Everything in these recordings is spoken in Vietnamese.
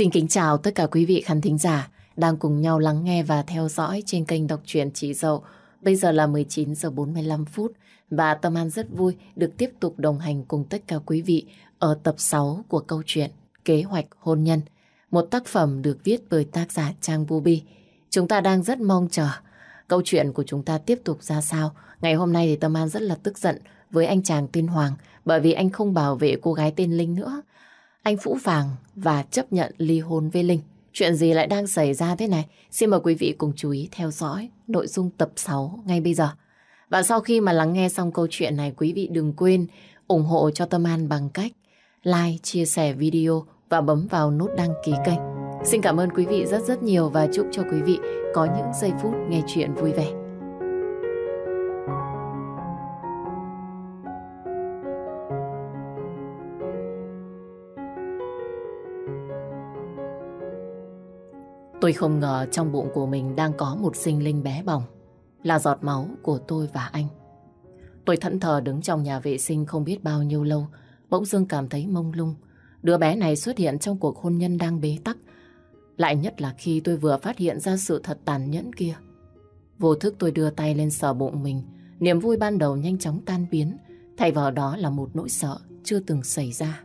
Xin kính chào tất cả quý vị khán thính giả đang cùng nhau lắng nghe và theo dõi trên kênh đọc truyện chỉ Dậu. Bây giờ là 19 giờ 45 phút và Tâm An rất vui được tiếp tục đồng hành cùng tất cả quý vị ở tập 6 của câu chuyện Kế hoạch hôn nhân, một tác phẩm được viết bởi tác giả Trang Bubi. Chúng ta đang rất mong chờ câu chuyện của chúng ta tiếp tục ra sao. Ngày hôm nay thì Tâm An rất là tức giận với anh chàng tên Hoàng bởi vì anh không bảo vệ cô gái tên Linh nữa anh Phũ Vàng và chấp nhận ly hôn với Linh. Chuyện gì lại đang xảy ra thế này? Xin mời quý vị cùng chú ý theo dõi nội dung tập 6 ngay bây giờ. Và sau khi mà lắng nghe xong câu chuyện này, quý vị đừng quên ủng hộ cho Tâm An bằng cách like, chia sẻ video và bấm vào nút đăng ký kênh. Xin cảm ơn quý vị rất rất nhiều và chúc cho quý vị có những giây phút nghe chuyện vui vẻ. Tôi không ngờ trong bụng của mình đang có một sinh linh bé bỏng, là giọt máu của tôi và anh. Tôi thẫn thờ đứng trong nhà vệ sinh không biết bao nhiêu lâu, bỗng dưng cảm thấy mông lung. Đứa bé này xuất hiện trong cuộc hôn nhân đang bế tắc. Lại nhất là khi tôi vừa phát hiện ra sự thật tàn nhẫn kia. Vô thức tôi đưa tay lên sờ bụng mình, niềm vui ban đầu nhanh chóng tan biến, thay vào đó là một nỗi sợ chưa từng xảy ra.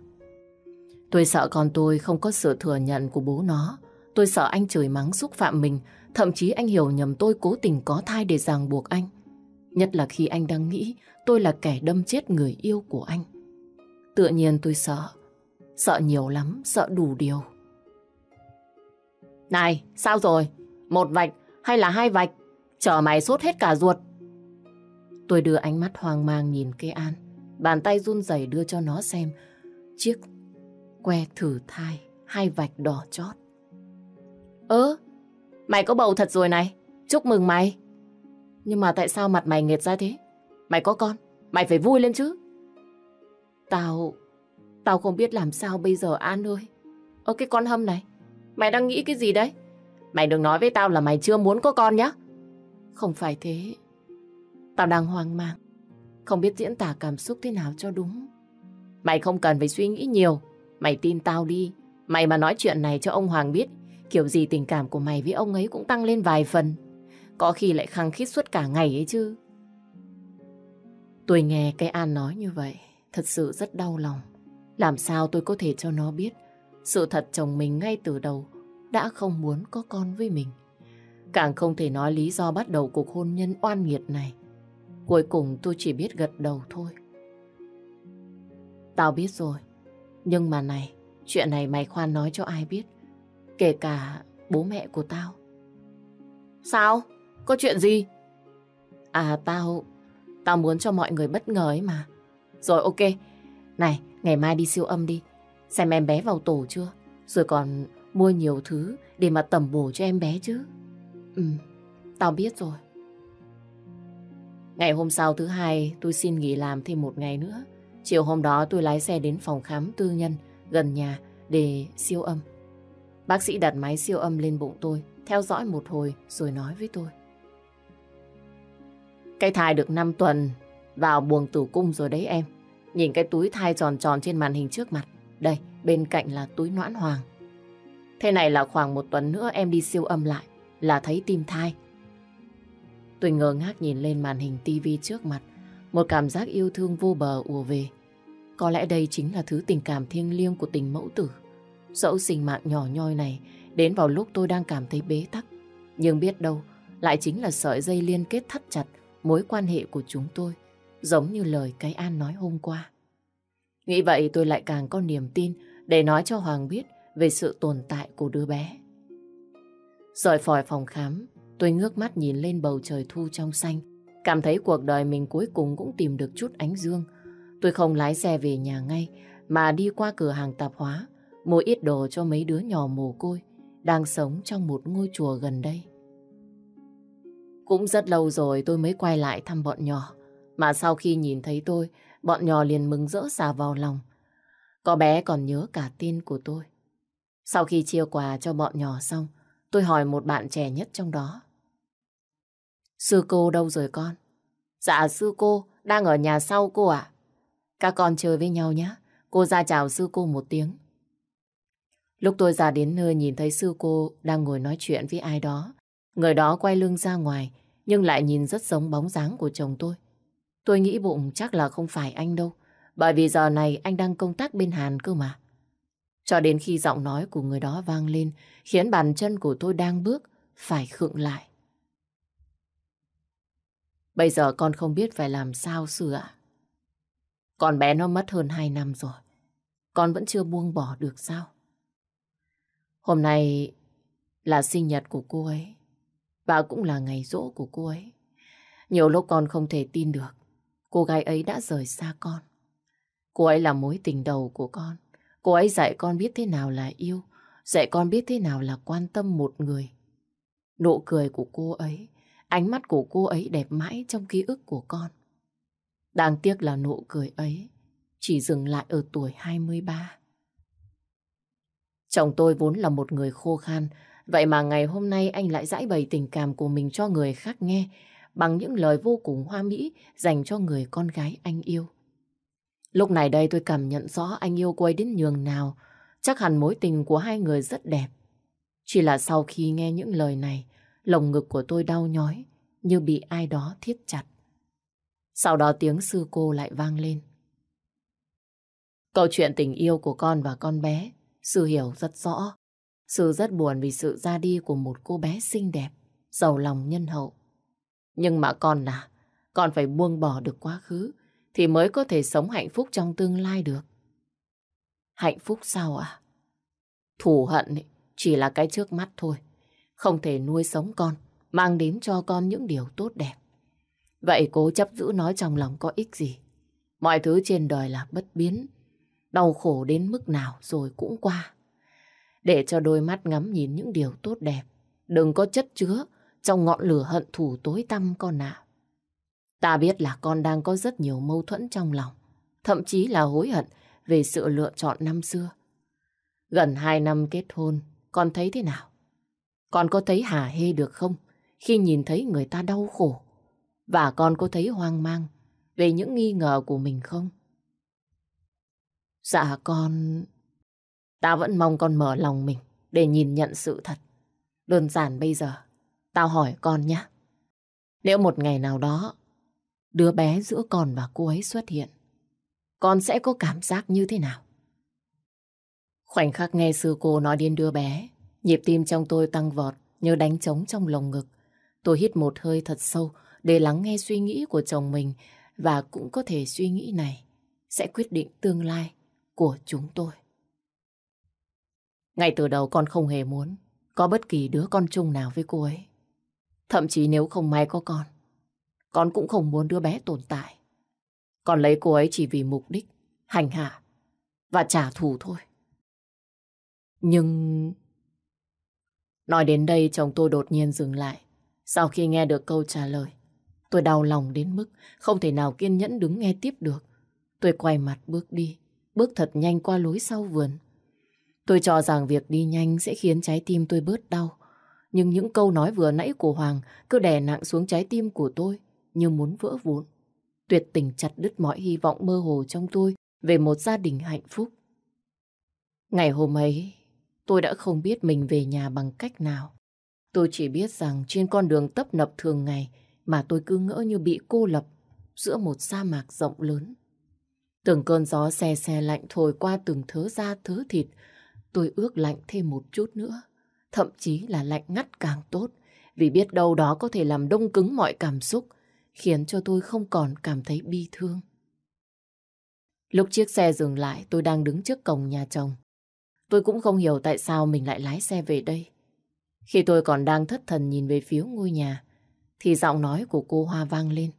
Tôi sợ con tôi không có sự thừa nhận của bố nó, Tôi sợ anh chửi mắng xúc phạm mình, thậm chí anh hiểu nhầm tôi cố tình có thai để ràng buộc anh. Nhất là khi anh đang nghĩ tôi là kẻ đâm chết người yêu của anh. Tự nhiên tôi sợ, sợ nhiều lắm, sợ đủ điều. Này, sao rồi? Một vạch hay là hai vạch? Chờ mày sốt hết cả ruột. Tôi đưa ánh mắt hoang mang nhìn cây an. Bàn tay run rẩy đưa cho nó xem chiếc que thử thai hai vạch đỏ chót. Ơ, ừ, mày có bầu thật rồi này, chúc mừng mày. Nhưng mà tại sao mặt mày nghệt ra thế? Mày có con, mày phải vui lên chứ. Tao, tao không biết làm sao bây giờ An ơi. Ơ cái con hâm này, mày đang nghĩ cái gì đấy? Mày đừng nói với tao là mày chưa muốn có con nhá. Không phải thế. Tao đang hoang mang, không biết diễn tả cảm xúc thế nào cho đúng. Mày không cần phải suy nghĩ nhiều, mày tin tao đi. Mày mà nói chuyện này cho ông Hoàng biết Kiểu gì tình cảm của mày với ông ấy cũng tăng lên vài phần. Có khi lại khăng khít suốt cả ngày ấy chứ. Tôi nghe cái An nói như vậy, thật sự rất đau lòng. Làm sao tôi có thể cho nó biết sự thật chồng mình ngay từ đầu đã không muốn có con với mình. Càng không thể nói lý do bắt đầu cuộc hôn nhân oan nghiệt này. Cuối cùng tôi chỉ biết gật đầu thôi. Tao biết rồi. Nhưng mà này, chuyện này mày khoan nói cho ai biết. Kể cả bố mẹ của tao. Sao? Có chuyện gì? À tao, tao muốn cho mọi người bất ngờ ấy mà. Rồi ok, này, ngày mai đi siêu âm đi. Xem em bé vào tổ chưa? Rồi còn mua nhiều thứ để mà tẩm bổ cho em bé chứ. Ừ, tao biết rồi. Ngày hôm sau thứ hai, tôi xin nghỉ làm thêm một ngày nữa. Chiều hôm đó tôi lái xe đến phòng khám tư nhân gần nhà để siêu âm. Bác sĩ đặt máy siêu âm lên bụng tôi, theo dõi một hồi rồi nói với tôi. Cái thai được 5 tuần, vào buồng tử cung rồi đấy em. Nhìn cái túi thai tròn tròn trên màn hình trước mặt. Đây, bên cạnh là túi noãn hoàng. Thế này là khoảng một tuần nữa em đi siêu âm lại, là thấy tim thai. Tôi ngơ ngác nhìn lên màn hình tivi trước mặt, một cảm giác yêu thương vô bờ ùa về. Có lẽ đây chính là thứ tình cảm thiêng liêng của tình mẫu tử. Dẫu sinh mạng nhỏ nhoi này đến vào lúc tôi đang cảm thấy bế tắc, nhưng biết đâu lại chính là sợi dây liên kết thắt chặt mối quan hệ của chúng tôi, giống như lời cái An nói hôm qua. Nghĩ vậy tôi lại càng có niềm tin để nói cho Hoàng biết về sự tồn tại của đứa bé. Rời khỏi phòng khám, tôi ngước mắt nhìn lên bầu trời thu trong xanh, cảm thấy cuộc đời mình cuối cùng cũng tìm được chút ánh dương. Tôi không lái xe về nhà ngay, mà đi qua cửa hàng tạp hóa, mua ít đồ cho mấy đứa nhỏ mồ côi đang sống trong một ngôi chùa gần đây. Cũng rất lâu rồi tôi mới quay lại thăm bọn nhỏ, mà sau khi nhìn thấy tôi, bọn nhỏ liền mừng rỡ xả vào lòng. Có bé còn nhớ cả tên của tôi. Sau khi chia quà cho bọn nhỏ xong, tôi hỏi một bạn trẻ nhất trong đó. Sư cô đâu rồi con? Dạ sư cô, đang ở nhà sau cô ạ. Các con chơi với nhau nhé. Cô ra chào sư cô một tiếng. Lúc tôi ra đến nơi nhìn thấy sư cô đang ngồi nói chuyện với ai đó. Người đó quay lưng ra ngoài, nhưng lại nhìn rất giống bóng dáng của chồng tôi. Tôi nghĩ bụng chắc là không phải anh đâu, bởi vì giờ này anh đang công tác bên Hàn cơ mà. Cho đến khi giọng nói của người đó vang lên, khiến bàn chân của tôi đang bước, phải khựng lại. Bây giờ con không biết phải làm sao sư ạ. Con bé nó mất hơn 2 năm rồi. Con vẫn chưa buông bỏ được sao? Hôm nay là sinh nhật của cô ấy. Và cũng là ngày rỗ của cô ấy. Nhiều lúc con không thể tin được. Cô gái ấy đã rời xa con. Cô ấy là mối tình đầu của con. Cô ấy dạy con biết thế nào là yêu. Dạy con biết thế nào là quan tâm một người. Nụ cười của cô ấy, ánh mắt của cô ấy đẹp mãi trong ký ức của con. Đáng tiếc là nụ cười ấy chỉ dừng lại ở tuổi 23. Chồng tôi vốn là một người khô khan, vậy mà ngày hôm nay anh lại giải bày tình cảm của mình cho người khác nghe bằng những lời vô cùng hoa mỹ dành cho người con gái anh yêu. Lúc này đây tôi cảm nhận rõ anh yêu quay đến nhường nào, chắc hẳn mối tình của hai người rất đẹp. Chỉ là sau khi nghe những lời này, lồng ngực của tôi đau nhói, như bị ai đó thiết chặt. Sau đó tiếng sư cô lại vang lên. Câu chuyện tình yêu của con và con bé sự hiểu rất rõ. Sự rất buồn vì sự ra đi của một cô bé xinh đẹp, giàu lòng nhân hậu. Nhưng mà con à, con phải buông bỏ được quá khứ thì mới có thể sống hạnh phúc trong tương lai được. Hạnh phúc sao À? thủ hận chỉ là cái trước mắt thôi. Không thể nuôi sống con, mang đến cho con những điều tốt đẹp. Vậy cố chấp giữ nói trong lòng có ích gì? Mọi thứ trên đời là bất biến, đau khổ đến mức nào rồi cũng qua. Để cho đôi mắt ngắm nhìn những điều tốt đẹp, đừng có chất chứa trong ngọn lửa hận thù tối tăm con ạ. Ta biết là con đang có rất nhiều mâu thuẫn trong lòng, thậm chí là hối hận về sự lựa chọn năm xưa. Gần hai năm kết hôn, con thấy thế nào? Con có thấy hà hê được không khi nhìn thấy người ta đau khổ? Và con có thấy hoang mang về những nghi ngờ của mình không? Dạ con... Tao vẫn mong con mở lòng mình để nhìn nhận sự thật. Đơn giản bây giờ, tao hỏi con nhé. Nếu một ngày nào đó, đứa bé giữa con và cô ấy xuất hiện, con sẽ có cảm giác như thế nào? Khoảnh khắc nghe sư cô nói đến đứa bé, nhịp tim trong tôi tăng vọt như đánh trống trong lồng ngực. Tôi hít một hơi thật sâu để lắng nghe suy nghĩ của chồng mình và cũng có thể suy nghĩ này sẽ quyết định tương lai của chúng tôi. Ngay từ đầu con không hề muốn có bất kỳ đứa con chung nào với cô ấy. Thậm chí nếu không may có con, con cũng không muốn đứa bé tồn tại. Con lấy cô ấy chỉ vì mục đích hành hạ và trả thù thôi. Nhưng... Nói đến đây chồng tôi đột nhiên dừng lại. Sau khi nghe được câu trả lời, tôi đau lòng đến mức không thể nào kiên nhẫn đứng nghe tiếp được. Tôi quay mặt bước đi, bước thật nhanh qua lối sau vườn. Tôi cho rằng việc đi nhanh sẽ khiến trái tim tôi bớt đau. Nhưng những câu nói vừa nãy của Hoàng cứ đè nặng xuống trái tim của tôi như muốn vỡ vụn. Tuyệt tình chặt đứt mọi hy vọng mơ hồ trong tôi về một gia đình hạnh phúc. Ngày hôm ấy, tôi đã không biết mình về nhà bằng cách nào. Tôi chỉ biết rằng trên con đường tấp nập thường ngày mà tôi cứ ngỡ như bị cô lập giữa một sa mạc rộng lớn. Từng cơn gió xe xe lạnh thổi qua từng thớ da thớ thịt, tôi ước lạnh thêm một chút nữa. Thậm chí là lạnh ngắt càng tốt, vì biết đâu đó có thể làm đông cứng mọi cảm xúc, khiến cho tôi không còn cảm thấy bi thương. Lúc chiếc xe dừng lại, tôi đang đứng trước cổng nhà chồng. Tôi cũng không hiểu tại sao mình lại lái xe về đây. Khi tôi còn đang thất thần nhìn về phía ngôi nhà, thì giọng nói của cô Hoa vang lên.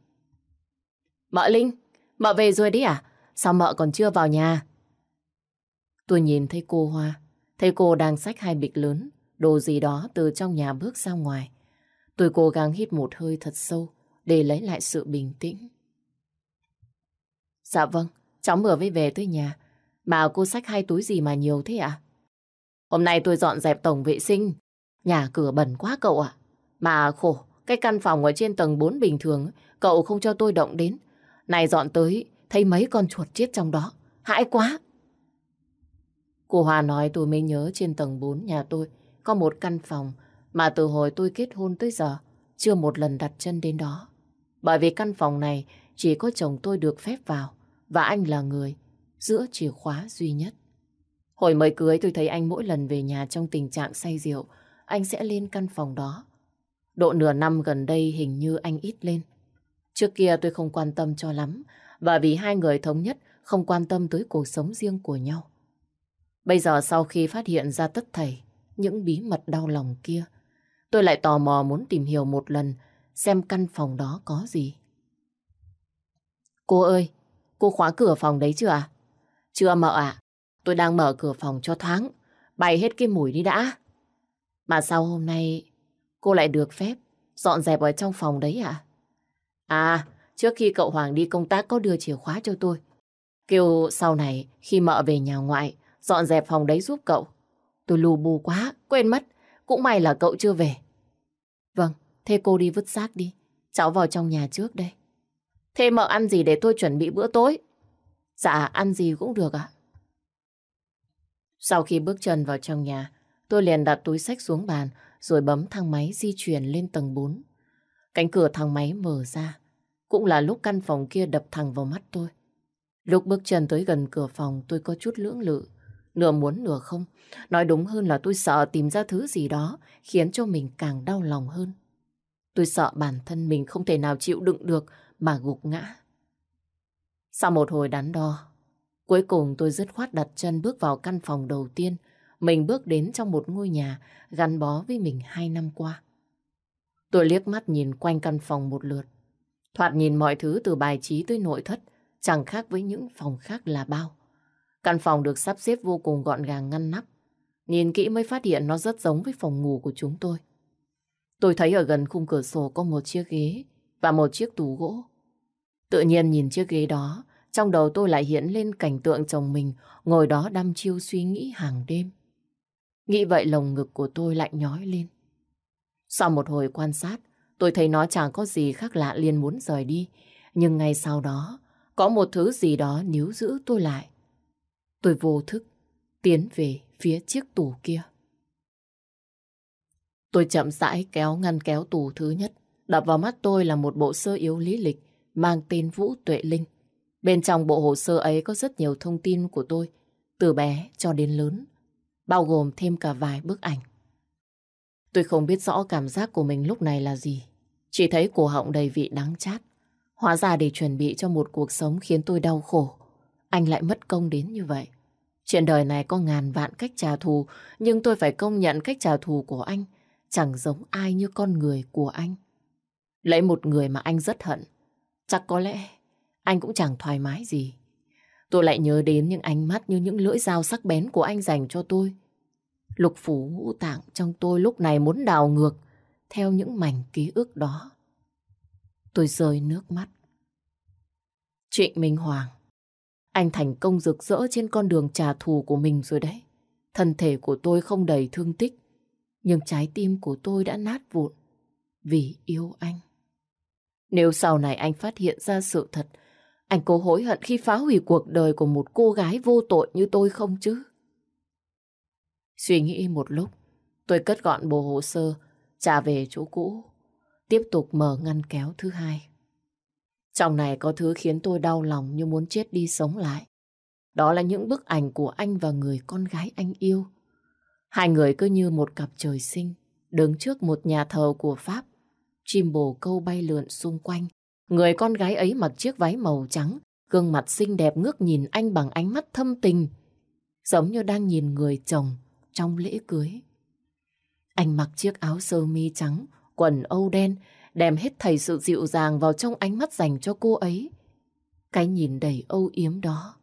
Mợ Linh, mợ về rồi đấy à? Sao mợ còn chưa vào nhà? Tôi nhìn thấy cô Hoa, thấy cô đang xách hai bịch lớn, đồ gì đó từ trong nhà bước ra ngoài. Tôi cố gắng hít một hơi thật sâu để lấy lại sự bình tĩnh. Dạ vâng, cháu mở với về tới nhà. mà cô xách hai túi gì mà nhiều thế ạ? À? Hôm nay tôi dọn dẹp tổng vệ sinh. Nhà cửa bẩn quá cậu ạ. Mà khổ, cái căn phòng ở trên tầng 4 bình thường, cậu không cho tôi động đến. Này dọn tới, thấy mấy con chuột chết trong đó. Hãi quá! Cô Hòa nói tôi mới nhớ trên tầng 4 nhà tôi có một căn phòng mà từ hồi tôi kết hôn tới giờ chưa một lần đặt chân đến đó. Bởi vì căn phòng này chỉ có chồng tôi được phép vào và anh là người giữa chìa khóa duy nhất. Hồi mới cưới tôi thấy anh mỗi lần về nhà trong tình trạng say rượu, anh sẽ lên căn phòng đó. Độ nửa năm gần đây hình như anh ít lên. Trước kia tôi không quan tâm cho lắm, và vì hai người thống nhất không quan tâm tới cuộc sống riêng của nhau. Bây giờ sau khi phát hiện ra tất thảy những bí mật đau lòng kia, tôi lại tò mò muốn tìm hiểu một lần xem căn phòng đó có gì. Cô ơi, cô khóa cửa phòng đấy chưa à? Chưa mở à? Tôi đang mở cửa phòng cho thoáng, bay hết cái mùi đi đã. Mà sao hôm nay cô lại được phép dọn dẹp ở trong phòng đấy à? À, Trước khi cậu Hoàng đi công tác có đưa chìa khóa cho tôi. Kêu sau này khi mợ về nhà ngoại, dọn dẹp phòng đấy giúp cậu. Tôi lù bù quá, quên mất. Cũng may là cậu chưa về. Vâng, thế cô đi vứt xác đi. Cháu vào trong nhà trước đây. Thế mợ ăn gì để tôi chuẩn bị bữa tối? Dạ, ăn gì cũng được ạ. Sau khi bước chân vào trong nhà, tôi liền đặt túi sách xuống bàn rồi bấm thang máy di chuyển lên tầng 4. Cánh cửa thang máy mở ra, cũng là lúc căn phòng kia đập thẳng vào mắt tôi. Lúc bước chân tới gần cửa phòng tôi có chút lưỡng lự, nửa muốn nửa không. Nói đúng hơn là tôi sợ tìm ra thứ gì đó khiến cho mình càng đau lòng hơn. Tôi sợ bản thân mình không thể nào chịu đựng được mà gục ngã. Sau một hồi đắn đo, cuối cùng tôi dứt khoát đặt chân bước vào căn phòng đầu tiên mình bước đến trong một ngôi nhà gắn bó với mình hai năm qua. Tôi liếc mắt nhìn quanh căn phòng một lượt, Thoạt nhìn mọi thứ từ bài trí tới nội thất, chẳng khác với những phòng khác là bao. Căn phòng được sắp xếp vô cùng gọn gàng ngăn nắp. Nhìn kỹ mới phát hiện nó rất giống với phòng ngủ của chúng tôi. Tôi thấy ở gần khung cửa sổ có một chiếc ghế và một chiếc tủ gỗ. Tự nhiên nhìn chiếc ghế đó, trong đầu tôi lại hiện lên cảnh tượng chồng mình ngồi đó đăm chiêu suy nghĩ hàng đêm. Nghĩ vậy lồng ngực của tôi lạnh nhói lên. Sau một hồi quan sát, Tôi thấy nó chẳng có gì khác lạ liền muốn rời đi. Nhưng ngay sau đó, có một thứ gì đó níu giữ tôi lại. Tôi vô thức, tiến về phía chiếc tủ kia. Tôi chậm rãi kéo ngăn kéo tủ thứ nhất. Đập vào mắt tôi là một bộ sơ yếu lý lịch mang tên Vũ Tuệ Linh. Bên trong bộ hồ sơ ấy có rất nhiều thông tin của tôi, từ bé cho đến lớn, bao gồm thêm cả vài bức ảnh. Tôi không biết rõ cảm giác của mình lúc này là gì. Chỉ thấy cổ họng đầy vị đắng chát. Hóa ra để chuẩn bị cho một cuộc sống khiến tôi đau khổ. Anh lại mất công đến như vậy. Chuyện đời này có ngàn vạn cách trả thù, nhưng tôi phải công nhận cách trả thù của anh chẳng giống ai như con người của anh. Lấy một người mà anh rất hận, chắc có lẽ anh cũng chẳng thoải mái gì. Tôi lại nhớ đến những ánh mắt như những lưỡi dao sắc bén của anh dành cho tôi. Lục phủ ngũ tạng trong tôi lúc này muốn đào ngược theo những mảnh ký ức đó. Tôi rơi nước mắt. Trịnh Minh Hoàng, anh thành công rực rỡ trên con đường trả thù của mình rồi đấy. Thân thể của tôi không đầy thương tích, nhưng trái tim của tôi đã nát vụn vì yêu anh. Nếu sau này anh phát hiện ra sự thật, anh có hối hận khi phá hủy cuộc đời của một cô gái vô tội như tôi không chứ? Suy nghĩ một lúc, tôi cất gọn bộ hồ sơ, trả về chỗ cũ. Tiếp tục mở ngăn kéo thứ hai. Trong này có thứ khiến tôi đau lòng như muốn chết đi sống lại. Đó là những bức ảnh của anh và người con gái anh yêu. Hai người cứ như một cặp trời sinh, đứng trước một nhà thờ của Pháp. Chim bồ câu bay lượn xung quanh. Người con gái ấy mặc chiếc váy màu trắng, gương mặt xinh đẹp ngước nhìn anh bằng ánh mắt thâm tình. Giống như đang nhìn người chồng trong lễ cưới. Anh mặc chiếc áo sơ mi trắng, quần âu đen, đem hết thầy sự dịu dàng vào trong ánh mắt dành cho cô ấy. Cái nhìn đầy âu yếm đó.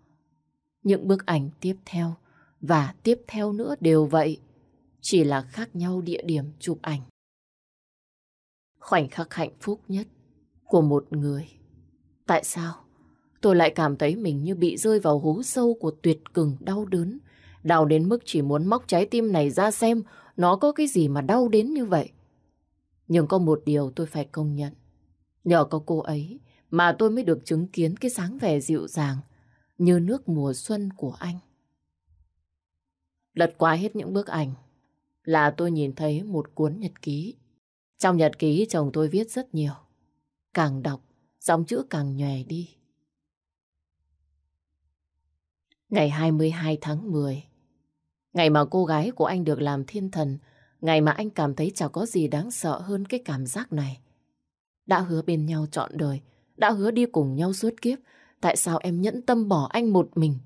Những bức ảnh tiếp theo và tiếp theo nữa đều vậy, chỉ là khác nhau địa điểm chụp ảnh. Khoảnh khắc hạnh phúc nhất của một người. Tại sao tôi lại cảm thấy mình như bị rơi vào hố sâu của tuyệt cường đau đớn, Đau đến mức chỉ muốn móc trái tim này ra xem nó có cái gì mà đau đến như vậy. Nhưng có một điều tôi phải công nhận. Nhờ có cô ấy mà tôi mới được chứng kiến cái sáng vẻ dịu dàng như nước mùa xuân của anh. Lật qua hết những bức ảnh là tôi nhìn thấy một cuốn nhật ký. Trong nhật ký chồng tôi viết rất nhiều. Càng đọc, dòng chữ càng nhòe đi. Ngày 22 tháng 10 Ngày mà cô gái của anh được làm thiên thần, ngày mà anh cảm thấy chẳng có gì đáng sợ hơn cái cảm giác này. Đã hứa bên nhau trọn đời, đã hứa đi cùng nhau suốt kiếp, tại sao em nhẫn tâm bỏ anh một mình?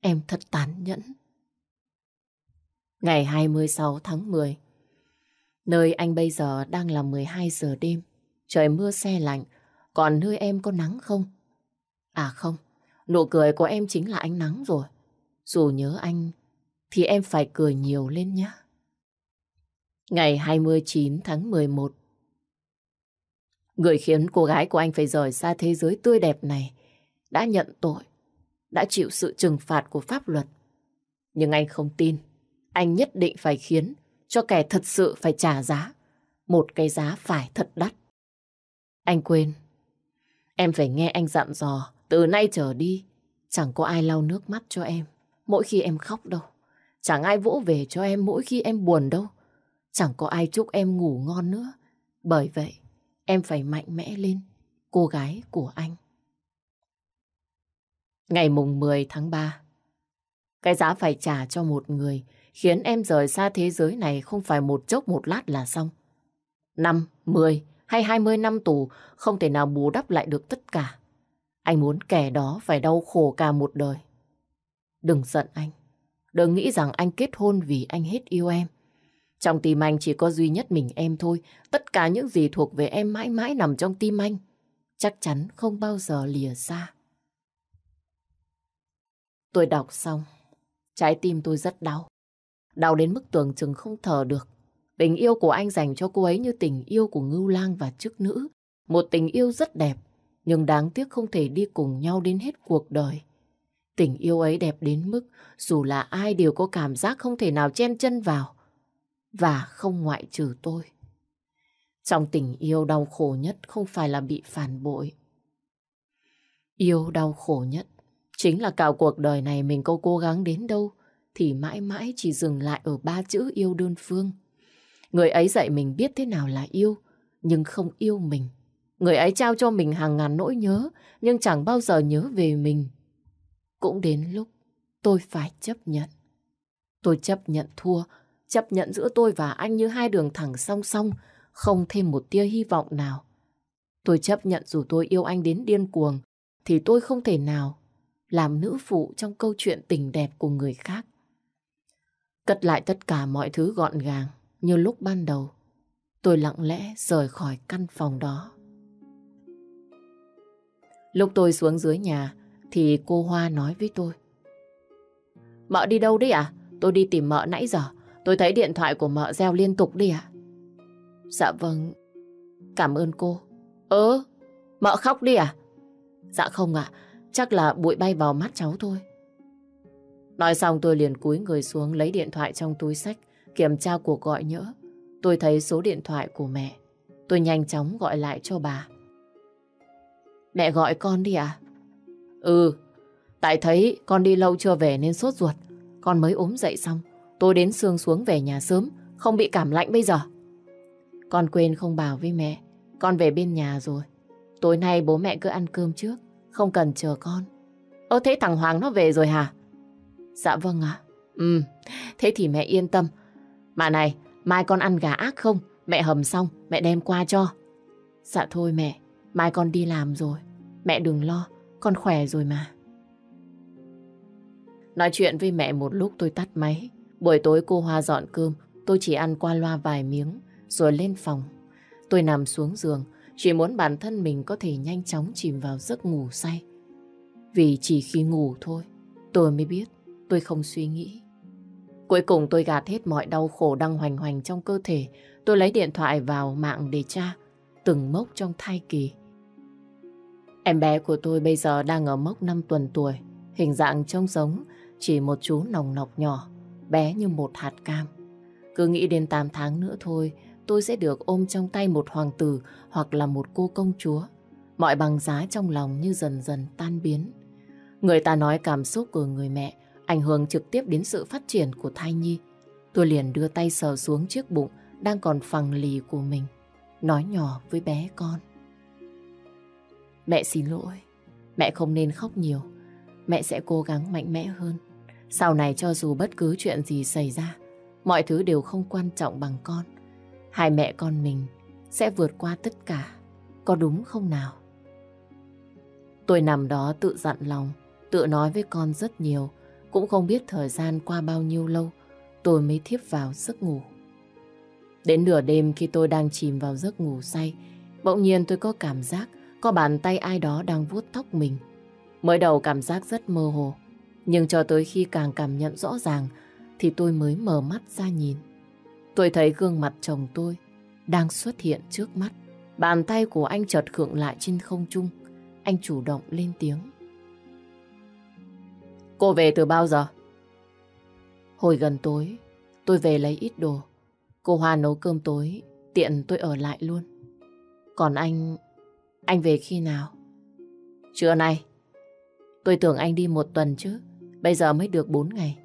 Em thật tán nhẫn. Ngày 26 tháng 10 Nơi anh bây giờ đang là 12 giờ đêm, trời mưa xe lạnh, còn nơi em có nắng không? À không, nụ cười của em chính là ánh nắng rồi. Dù nhớ anh thì em phải cười nhiều lên nhé. Ngày 29 tháng 11 Người khiến cô gái của anh phải rời xa thế giới tươi đẹp này đã nhận tội, đã chịu sự trừng phạt của pháp luật. Nhưng anh không tin, anh nhất định phải khiến cho kẻ thật sự phải trả giá, một cái giá phải thật đắt. Anh quên, em phải nghe anh dặn dò, từ nay trở đi, chẳng có ai lau nước mắt cho em mỗi khi em khóc đâu. Chẳng ai vỗ về cho em mỗi khi em buồn đâu. Chẳng có ai chúc em ngủ ngon nữa. Bởi vậy, em phải mạnh mẽ lên, cô gái của anh. Ngày mùng 10 tháng 3 Cái giá phải trả cho một người khiến em rời xa thế giới này không phải một chốc một lát là xong. Năm, mười hay hai mươi năm tù không thể nào bù đắp lại được tất cả. Anh muốn kẻ đó phải đau khổ cả một đời. Đừng giận anh. Đừng nghĩ rằng anh kết hôn vì anh hết yêu em. Trong tim anh chỉ có duy nhất mình em thôi. Tất cả những gì thuộc về em mãi mãi nằm trong tim anh. Chắc chắn không bao giờ lìa xa. Tôi đọc xong. Trái tim tôi rất đau. Đau đến mức tưởng chừng không thở được. Tình yêu của anh dành cho cô ấy như tình yêu của ngưu lang và chức nữ. Một tình yêu rất đẹp, nhưng đáng tiếc không thể đi cùng nhau đến hết cuộc đời. Tình yêu ấy đẹp đến mức dù là ai đều có cảm giác không thể nào chen chân vào. Và không ngoại trừ tôi. Trong tình yêu đau khổ nhất không phải là bị phản bội. Yêu đau khổ nhất chính là cả cuộc đời này mình có cố gắng đến đâu thì mãi mãi chỉ dừng lại ở ba chữ yêu đơn phương. Người ấy dạy mình biết thế nào là yêu, nhưng không yêu mình. Người ấy trao cho mình hàng ngàn nỗi nhớ, nhưng chẳng bao giờ nhớ về mình. Cũng đến lúc tôi phải chấp nhận. Tôi chấp nhận thua, chấp nhận giữa tôi và anh như hai đường thẳng song song, không thêm một tia hy vọng nào. Tôi chấp nhận dù tôi yêu anh đến điên cuồng, thì tôi không thể nào làm nữ phụ trong câu chuyện tình đẹp của người khác. Cất lại tất cả mọi thứ gọn gàng như lúc ban đầu. Tôi lặng lẽ rời khỏi căn phòng đó. Lúc tôi xuống dưới nhà, thì cô Hoa nói với tôi. Mợ đi đâu đấy à? Tôi đi tìm mợ nãy giờ. Tôi thấy điện thoại của mợ reo liên tục đi ạ. Dạ vâng. Cảm ơn cô. Ơ, ừ, mợ khóc đi à? Dạ không ạ. chắc là bụi bay vào mắt cháu thôi. Nói xong tôi liền cúi người xuống lấy điện thoại trong túi sách, kiểm tra cuộc gọi nhỡ. Tôi thấy số điện thoại của mẹ. Tôi nhanh chóng gọi lại cho bà. Mẹ gọi con đi ạ. Ừ, tại thấy con đi lâu chưa về nên sốt ruột. Con mới ốm dậy xong, tôi đến sương xuống về nhà sớm, không bị cảm lạnh bây giờ. Con quên không bảo với mẹ, con về bên nhà rồi. Tối nay bố mẹ cứ ăn cơm trước, không cần chờ con. Ơ thế thằng Hoàng nó về rồi hả? Dạ vâng ạ. Ừ, thế thì mẹ yên tâm. Mà này, mai con ăn gà ác không? Mẹ hầm xong, mẹ đem qua cho. Dạ thôi mẹ, mai con đi làm rồi. Mẹ đừng lo, con khỏe rồi mà. Nói chuyện với mẹ một lúc tôi tắt máy. Buổi tối cô Hoa dọn cơm, tôi chỉ ăn qua loa vài miếng, rồi lên phòng. Tôi nằm xuống giường, chỉ muốn bản thân mình có thể nhanh chóng chìm vào giấc ngủ say. Vì chỉ khi ngủ thôi, tôi mới biết tôi không suy nghĩ. Cuối cùng tôi gạt hết mọi đau khổ đang hoành hoành trong cơ thể. Tôi lấy điện thoại vào mạng để tra từng mốc trong thai kỳ. Em bé của tôi bây giờ đang ở mốc 5 tuần tuổi, hình dạng trông giống, chỉ một chú nòng nọc nhỏ, bé như một hạt cam. Cứ nghĩ đến 8 tháng nữa thôi, tôi sẽ được ôm trong tay một hoàng tử hoặc là một cô công chúa. Mọi bằng giá trong lòng như dần dần tan biến. Người ta nói cảm xúc của người mẹ ảnh hưởng trực tiếp đến sự phát triển của thai nhi. Tôi liền đưa tay sờ xuống chiếc bụng đang còn phẳng lì của mình, nói nhỏ với bé con. Mẹ xin lỗi. Mẹ không nên khóc nhiều. Mẹ sẽ cố gắng mạnh mẽ hơn. Sau này cho dù bất cứ chuyện gì xảy ra, mọi thứ đều không quan trọng bằng con. Hai mẹ con mình sẽ vượt qua tất cả. Có đúng không nào? Tôi nằm đó tự dặn lòng, tự nói với con rất nhiều. Cũng không biết thời gian qua bao nhiêu lâu, tôi mới thiếp vào giấc ngủ. Đến nửa đêm khi tôi đang chìm vào giấc ngủ say, bỗng nhiên tôi có cảm giác có bàn tay ai đó đang vuốt tóc mình. Mới đầu cảm giác rất mơ hồ, nhưng cho tới khi càng cảm nhận rõ ràng thì tôi mới mở mắt ra nhìn. Tôi thấy gương mặt chồng tôi đang xuất hiện trước mắt. Bàn tay của anh chợt khựng lại trên không trung. Anh chủ động lên tiếng. Cô về từ bao giờ? Hồi gần tối, tôi về lấy ít đồ. Cô Hoa nấu cơm tối, tiện tôi ở lại luôn. Còn anh anh về khi nào? Trưa nay. Tôi tưởng anh đi một tuần chứ. Bây giờ mới được bốn ngày.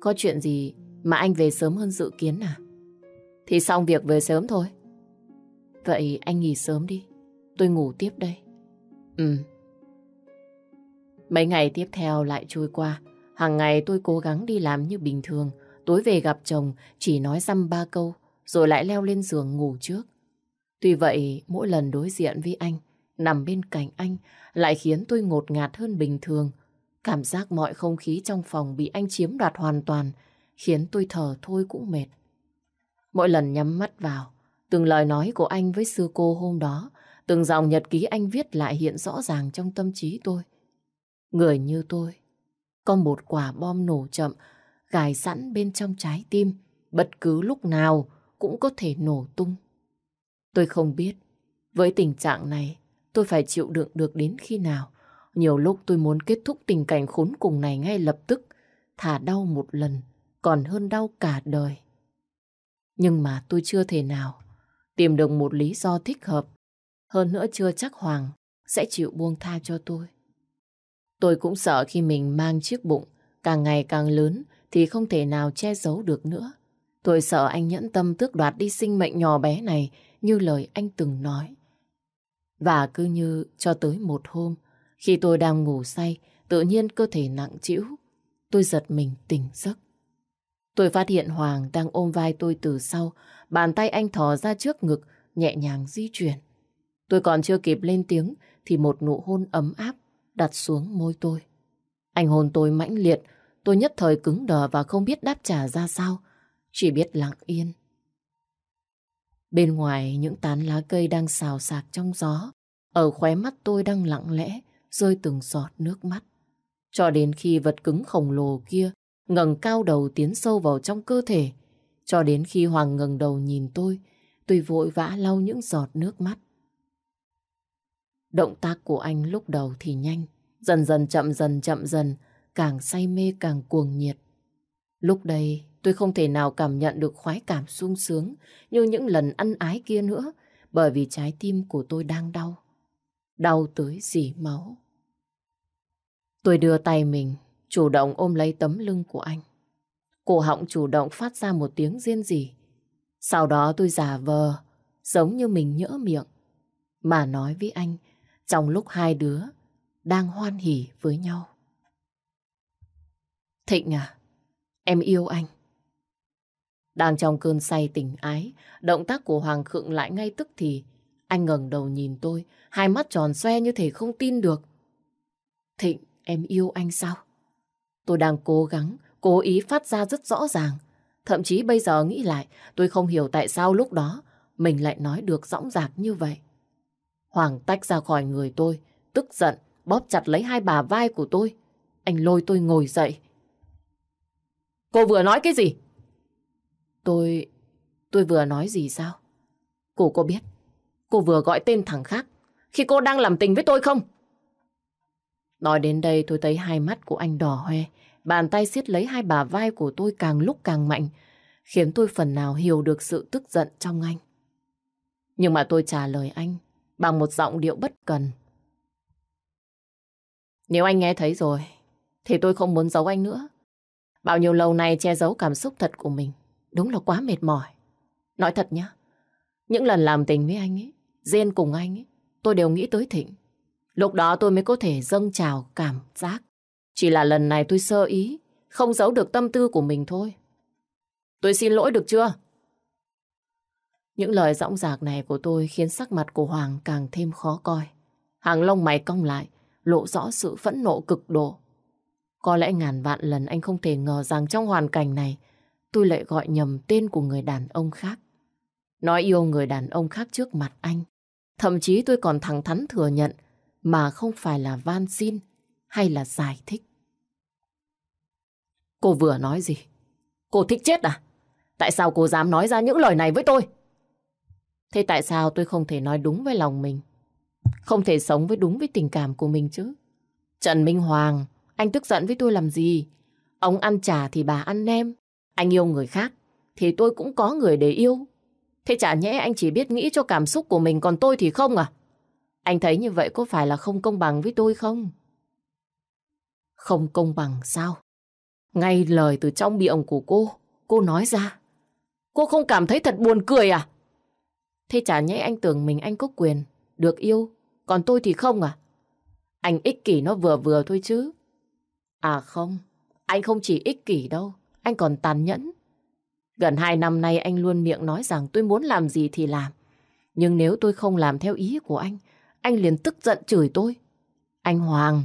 Có chuyện gì mà anh về sớm hơn dự kiến à? Thì xong việc về sớm thôi. Vậy anh nghỉ sớm đi. Tôi ngủ tiếp đây. Ừ. Mấy ngày tiếp theo lại trôi qua. Hàng ngày tôi cố gắng đi làm như bình thường. Tối về gặp chồng chỉ nói dăm ba câu rồi lại leo lên giường ngủ trước. Tuy vậy mỗi lần đối diện với anh nằm bên cạnh anh lại khiến tôi ngột ngạt hơn bình thường. Cảm giác mọi không khí trong phòng bị anh chiếm đoạt hoàn toàn, khiến tôi thở thôi cũng mệt. Mỗi lần nhắm mắt vào, từng lời nói của anh với sư cô hôm đó, từng dòng nhật ký anh viết lại hiện rõ ràng trong tâm trí tôi. Người như tôi, có một quả bom nổ chậm, gài sẵn bên trong trái tim, bất cứ lúc nào cũng có thể nổ tung. Tôi không biết, với tình trạng này, tôi phải chịu đựng được đến khi nào. Nhiều lúc tôi muốn kết thúc tình cảnh khốn cùng này ngay lập tức, thả đau một lần, còn hơn đau cả đời. Nhưng mà tôi chưa thể nào tìm được một lý do thích hợp. Hơn nữa chưa chắc Hoàng sẽ chịu buông tha cho tôi. Tôi cũng sợ khi mình mang chiếc bụng càng ngày càng lớn thì không thể nào che giấu được nữa. Tôi sợ anh nhẫn tâm tước đoạt đi sinh mệnh nhỏ bé này như lời anh từng nói. Và cứ như cho tới một hôm, khi tôi đang ngủ say, tự nhiên cơ thể nặng trĩu, tôi giật mình tỉnh giấc. Tôi phát hiện Hoàng đang ôm vai tôi từ sau, bàn tay anh thò ra trước ngực, nhẹ nhàng di chuyển. Tôi còn chưa kịp lên tiếng thì một nụ hôn ấm áp đặt xuống môi tôi. Anh hôn tôi mãnh liệt, tôi nhất thời cứng đờ và không biết đáp trả ra sao, chỉ biết lặng yên Bên ngoài những tán lá cây đang xào xạc trong gió, ở khóe mắt tôi đang lặng lẽ rơi từng giọt nước mắt. Cho đến khi vật cứng khổng lồ kia ngẩng cao đầu tiến sâu vào trong cơ thể, cho đến khi Hoàng ngẩng đầu nhìn tôi, tôi vội vã lau những giọt nước mắt. Động tác của anh lúc đầu thì nhanh, dần dần chậm dần chậm dần, càng say mê càng cuồng nhiệt. Lúc đây Tôi không thể nào cảm nhận được khoái cảm sung sướng như những lần ăn ái kia nữa bởi vì trái tim của tôi đang đau. Đau tới dì máu. Tôi đưa tay mình, chủ động ôm lấy tấm lưng của anh. Cổ họng chủ động phát ra một tiếng riêng rỉ. Sau đó tôi giả vờ, giống như mình nhỡ miệng. Mà nói với anh, trong lúc hai đứa đang hoan hỉ với nhau. Thịnh à, em yêu anh. Đang trong cơn say tình ái, động tác của Hoàng Khượng lại ngay tức thì. Anh ngẩng đầu nhìn tôi, hai mắt tròn xoe như thể không tin được. Thịnh, em yêu anh sao? Tôi đang cố gắng, cố ý phát ra rất rõ ràng. Thậm chí bây giờ nghĩ lại, tôi không hiểu tại sao lúc đó mình lại nói được rõng rạc như vậy. Hoàng tách ra khỏi người tôi, tức giận, bóp chặt lấy hai bà vai của tôi. Anh lôi tôi ngồi dậy. Cô vừa nói cái gì? Tôi... tôi vừa nói gì sao? Cô có biết cô vừa gọi tên thằng khác khi cô đang làm tình với tôi không? Nói đến đây tôi thấy hai mắt của anh đỏ hoe, bàn tay siết lấy hai bà vai của tôi càng lúc càng mạnh, khiến tôi phần nào hiểu được sự tức giận trong anh. Nhưng mà tôi trả lời anh bằng một giọng điệu bất cần. Nếu anh nghe thấy rồi, thì tôi không muốn giấu anh nữa. Bao nhiêu lâu nay che giấu cảm xúc thật của mình. Đúng là quá mệt mỏi. Nói thật nhá, những lần làm tình với anh ấy, rên cùng anh ấy, tôi đều nghĩ tới Thịnh. Lúc đó tôi mới có thể dâng trào cảm giác. Chỉ là lần này tôi sơ ý, không giấu được tâm tư của mình thôi. Tôi xin lỗi được chưa? Những lời dõng dạc này của tôi khiến sắc mặt của Hoàng càng thêm khó coi. Hàng lông mày cong lại, lộ rõ sự phẫn nộ cực độ. Có lẽ ngàn vạn lần anh không thể ngờ rằng trong hoàn cảnh này tôi lại gọi nhầm tên của người đàn ông khác. Nói yêu người đàn ông khác trước mặt anh. Thậm chí tôi còn thẳng thắn thừa nhận mà không phải là van xin hay là giải thích. Cô vừa nói gì? Cô thích chết à? Tại sao cô dám nói ra những lời này với tôi? Thế tại sao tôi không thể nói đúng với lòng mình? Không thể sống với đúng với tình cảm của mình chứ? Trần Minh Hoàng, anh tức giận với tôi làm gì? Ông ăn trà thì bà ăn nem, anh yêu người khác, thì tôi cũng có người để yêu. Thế chả nhẽ anh chỉ biết nghĩ cho cảm xúc của mình, còn tôi thì không à? Anh thấy như vậy có phải là không công bằng với tôi không? Không công bằng sao? Ngay lời từ trong miệng của cô, cô nói ra. Cô không cảm thấy thật buồn cười à? Thế chả nhẽ anh tưởng mình anh có quyền, được yêu, còn tôi thì không à? Anh ích kỷ nó vừa vừa thôi chứ. À không, anh không chỉ ích kỷ đâu, anh còn tàn nhẫn. Gần hai năm nay anh luôn miệng nói rằng tôi muốn làm gì thì làm. Nhưng nếu tôi không làm theo ý của anh, anh liền tức giận chửi tôi. Anh Hoàng,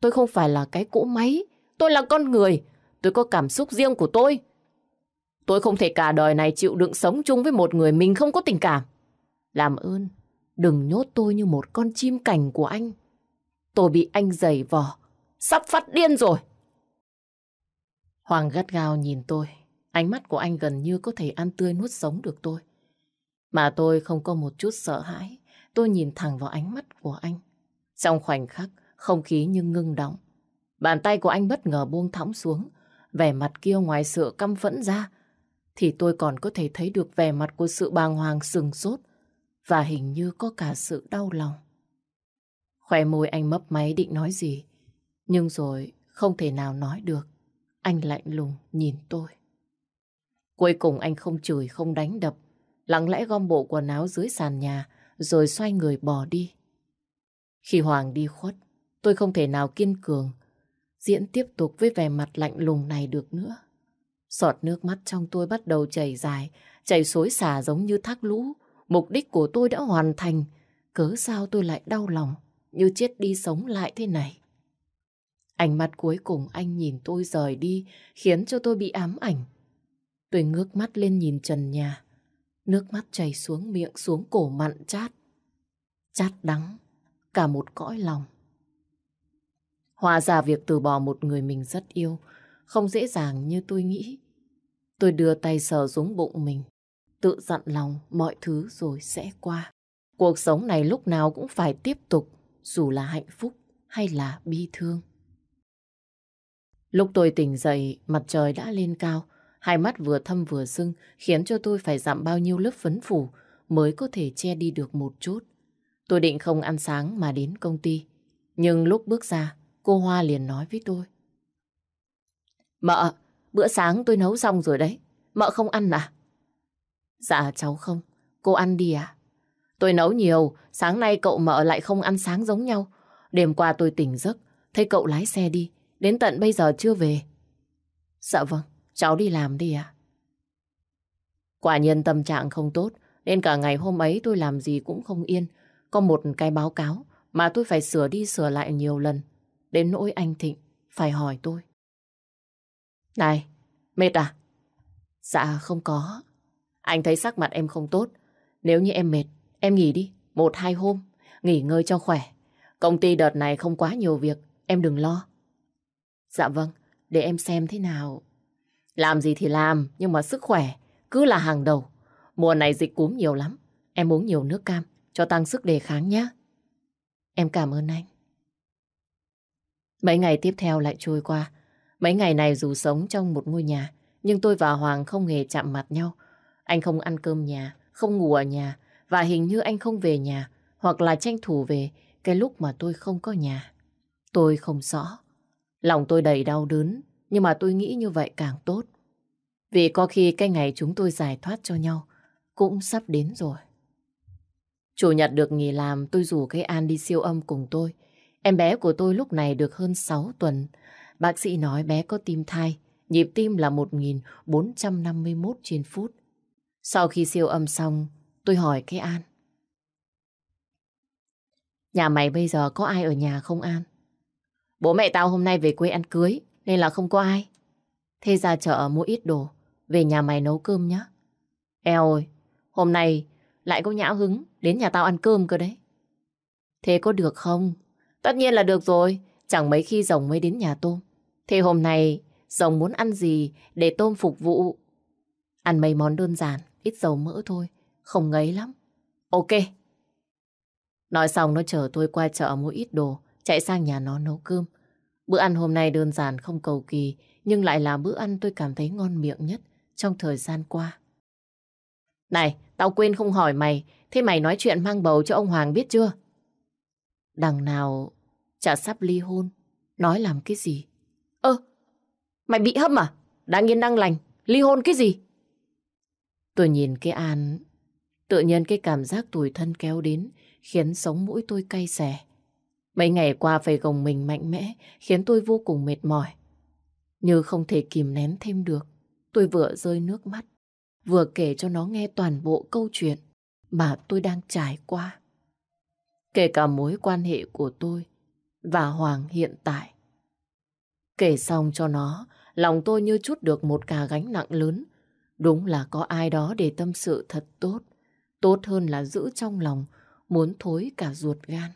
tôi không phải là cái cỗ máy, tôi là con người, tôi có cảm xúc riêng của tôi. Tôi không thể cả đời này chịu đựng sống chung với một người mình không có tình cảm. Làm ơn, đừng nhốt tôi như một con chim cảnh của anh. Tôi bị anh giày vò, sắp phát điên rồi. Hoàng gắt gao nhìn tôi. Ánh mắt của anh gần như có thể ăn tươi nuốt sống được tôi. Mà tôi không có một chút sợ hãi. Tôi nhìn thẳng vào ánh mắt của anh. Trong khoảnh khắc, không khí như ngưng động. Bàn tay của anh bất ngờ buông thõng xuống. Vẻ mặt kia ngoài sự căm phẫn ra, thì tôi còn có thể thấy được vẻ mặt của sự bàng hoàng sừng sốt và hình như có cả sự đau lòng. Khỏe môi anh mấp máy định nói gì, nhưng rồi không thể nào nói được. Anh lạnh lùng nhìn tôi. Cuối cùng anh không chửi, không đánh đập. Lặng lẽ gom bộ quần áo dưới sàn nhà, rồi xoay người bỏ đi. Khi Hoàng đi khuất, tôi không thể nào kiên cường, diễn tiếp tục với vẻ mặt lạnh lùng này được nữa. sọt nước mắt trong tôi bắt đầu chảy dài, chảy xối xả giống như thác lũ. Mục đích của tôi đã hoàn thành, cớ sao tôi lại đau lòng, như chết đi sống lại thế này. Ánh mắt cuối cùng anh nhìn tôi rời đi khiến cho tôi bị ám ảnh. Tôi ngước mắt lên nhìn trần nhà. Nước mắt chảy xuống miệng xuống cổ mặn chát. Chát đắng, cả một cõi lòng. hòa ra việc từ bỏ một người mình rất yêu không dễ dàng như tôi nghĩ. Tôi đưa tay sờ xuống bụng mình, tự dặn lòng mọi thứ rồi sẽ qua. Cuộc sống này lúc nào cũng phải tiếp tục, dù là hạnh phúc hay là bi thương. Lúc tôi tỉnh dậy, mặt trời đã lên cao. Hai mắt vừa thâm vừa sưng khiến cho tôi phải giảm bao nhiêu lớp phấn phủ mới có thể che đi được một chút. Tôi định không ăn sáng mà đến công ty. Nhưng lúc bước ra, cô Hoa liền nói với tôi. Mợ, bữa sáng tôi nấu xong rồi đấy. Mợ không ăn à? Dạ cháu không. Cô ăn đi à? Tôi nấu nhiều, sáng nay cậu mợ lại không ăn sáng giống nhau. Đêm qua tôi tỉnh giấc, thấy cậu lái xe đi đến tận bây giờ chưa về. Dạ vâng, cháu đi làm đi ạ. Quả nhân tâm trạng không tốt, nên cả ngày hôm ấy tôi làm gì cũng không yên. Có một cái báo cáo mà tôi phải sửa đi sửa lại nhiều lần. Đến nỗi anh Thịnh phải hỏi tôi. Này, mệt à? Dạ không có. Anh thấy sắc mặt em không tốt. Nếu như em mệt, em nghỉ đi, một hai hôm, nghỉ ngơi cho khỏe. Công ty đợt này không quá nhiều việc, em đừng lo. Dạ vâng, để em xem thế nào. Làm gì thì làm, nhưng mà sức khỏe cứ là hàng đầu. Mùa này dịch cúm nhiều lắm, em uống nhiều nước cam cho tăng sức đề kháng nhé. Em cảm ơn anh. Mấy ngày tiếp theo lại trôi qua. Mấy ngày này dù sống trong một ngôi nhà, nhưng tôi và Hoàng không hề chạm mặt nhau. Anh không ăn cơm nhà, không ngủ ở nhà, và hình như anh không về nhà, hoặc là tranh thủ về cái lúc mà tôi không có nhà. Tôi không rõ. Lòng tôi đầy đau đớn, nhưng mà tôi nghĩ như vậy càng tốt. Vì có khi cái ngày chúng tôi giải thoát cho nhau cũng sắp đến rồi. Chủ nhật được nghỉ làm, tôi rủ cái An đi siêu âm cùng tôi. Em bé của tôi lúc này được hơn 6 tuần. Bác sĩ nói bé có tim thai, nhịp tim là 1.451 trên phút. Sau khi siêu âm xong, tôi hỏi cái An. Nhà mày bây giờ có ai ở nhà không An? Bố mẹ tao hôm nay về quê ăn cưới, nên là không có ai. Thế ra chợ mua ít đồ, về nhà mày nấu cơm nhá. Eo ơi, hôm nay lại có nhã hứng đến nhà tao ăn cơm cơ đấy. Thế có được không? Tất nhiên là được rồi, chẳng mấy khi rồng mới đến nhà tôm. Thế hôm nay rồng muốn ăn gì để tôm phục vụ? Ăn mấy món đơn giản, ít dầu mỡ thôi, không ngấy lắm. Ok. Nói xong nó chở tôi qua chợ mua ít đồ, chạy sang nhà nó nấu cơm. Bữa ăn hôm nay đơn giản không cầu kỳ, nhưng lại là bữa ăn tôi cảm thấy ngon miệng nhất trong thời gian qua. Này, tao quên không hỏi mày, thế mày nói chuyện mang bầu cho ông Hoàng biết chưa? Đằng nào chả sắp ly hôn, nói làm cái gì? Ơ, mày bị hâm à? Đang yên đang lành, ly hôn cái gì? Tôi nhìn cái An, tự nhiên cái cảm giác tủi thân kéo đến, khiến sống mũi tôi cay xè. Mấy ngày qua phải gồng mình mạnh mẽ khiến tôi vô cùng mệt mỏi. Như không thể kìm nén thêm được, tôi vừa rơi nước mắt, vừa kể cho nó nghe toàn bộ câu chuyện mà tôi đang trải qua. Kể cả mối quan hệ của tôi và Hoàng hiện tại. Kể xong cho nó, lòng tôi như chút được một cả gánh nặng lớn. Đúng là có ai đó để tâm sự thật tốt, tốt hơn là giữ trong lòng, muốn thối cả ruột gan.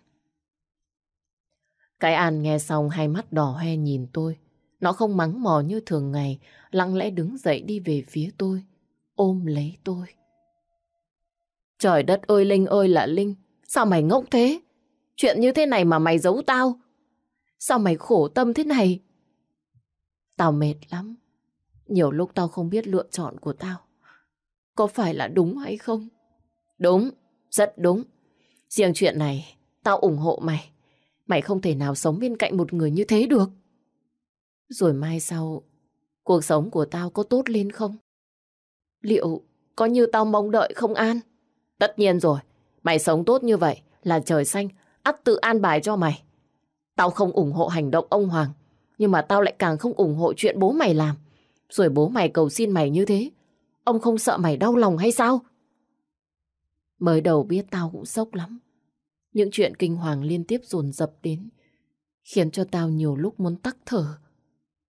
Cái An nghe xong hai mắt đỏ hoe nhìn tôi. Nó không mắng mò như thường ngày, lặng lẽ đứng dậy đi về phía tôi, ôm lấy tôi. Trời đất ơi Linh ơi là Linh, sao mày ngốc thế? Chuyện như thế này mà mày giấu tao? Sao mày khổ tâm thế này? Tao mệt lắm. Nhiều lúc tao không biết lựa chọn của tao. Có phải là đúng hay không? Đúng, rất đúng. Riêng chuyện này, tao ủng hộ mày. Mày không thể nào sống bên cạnh một người như thế được. Rồi mai sau, cuộc sống của tao có tốt lên không? Liệu có như tao mong đợi không An? Tất nhiên rồi, mày sống tốt như vậy là trời xanh, ắt tự an bài cho mày. Tao không ủng hộ hành động ông Hoàng, nhưng mà tao lại càng không ủng hộ chuyện bố mày làm. Rồi bố mày cầu xin mày như thế, ông không sợ mày đau lòng hay sao? Mới đầu biết tao cũng sốc lắm. Những chuyện kinh hoàng liên tiếp dồn dập đến, khiến cho tao nhiều lúc muốn tắc thở.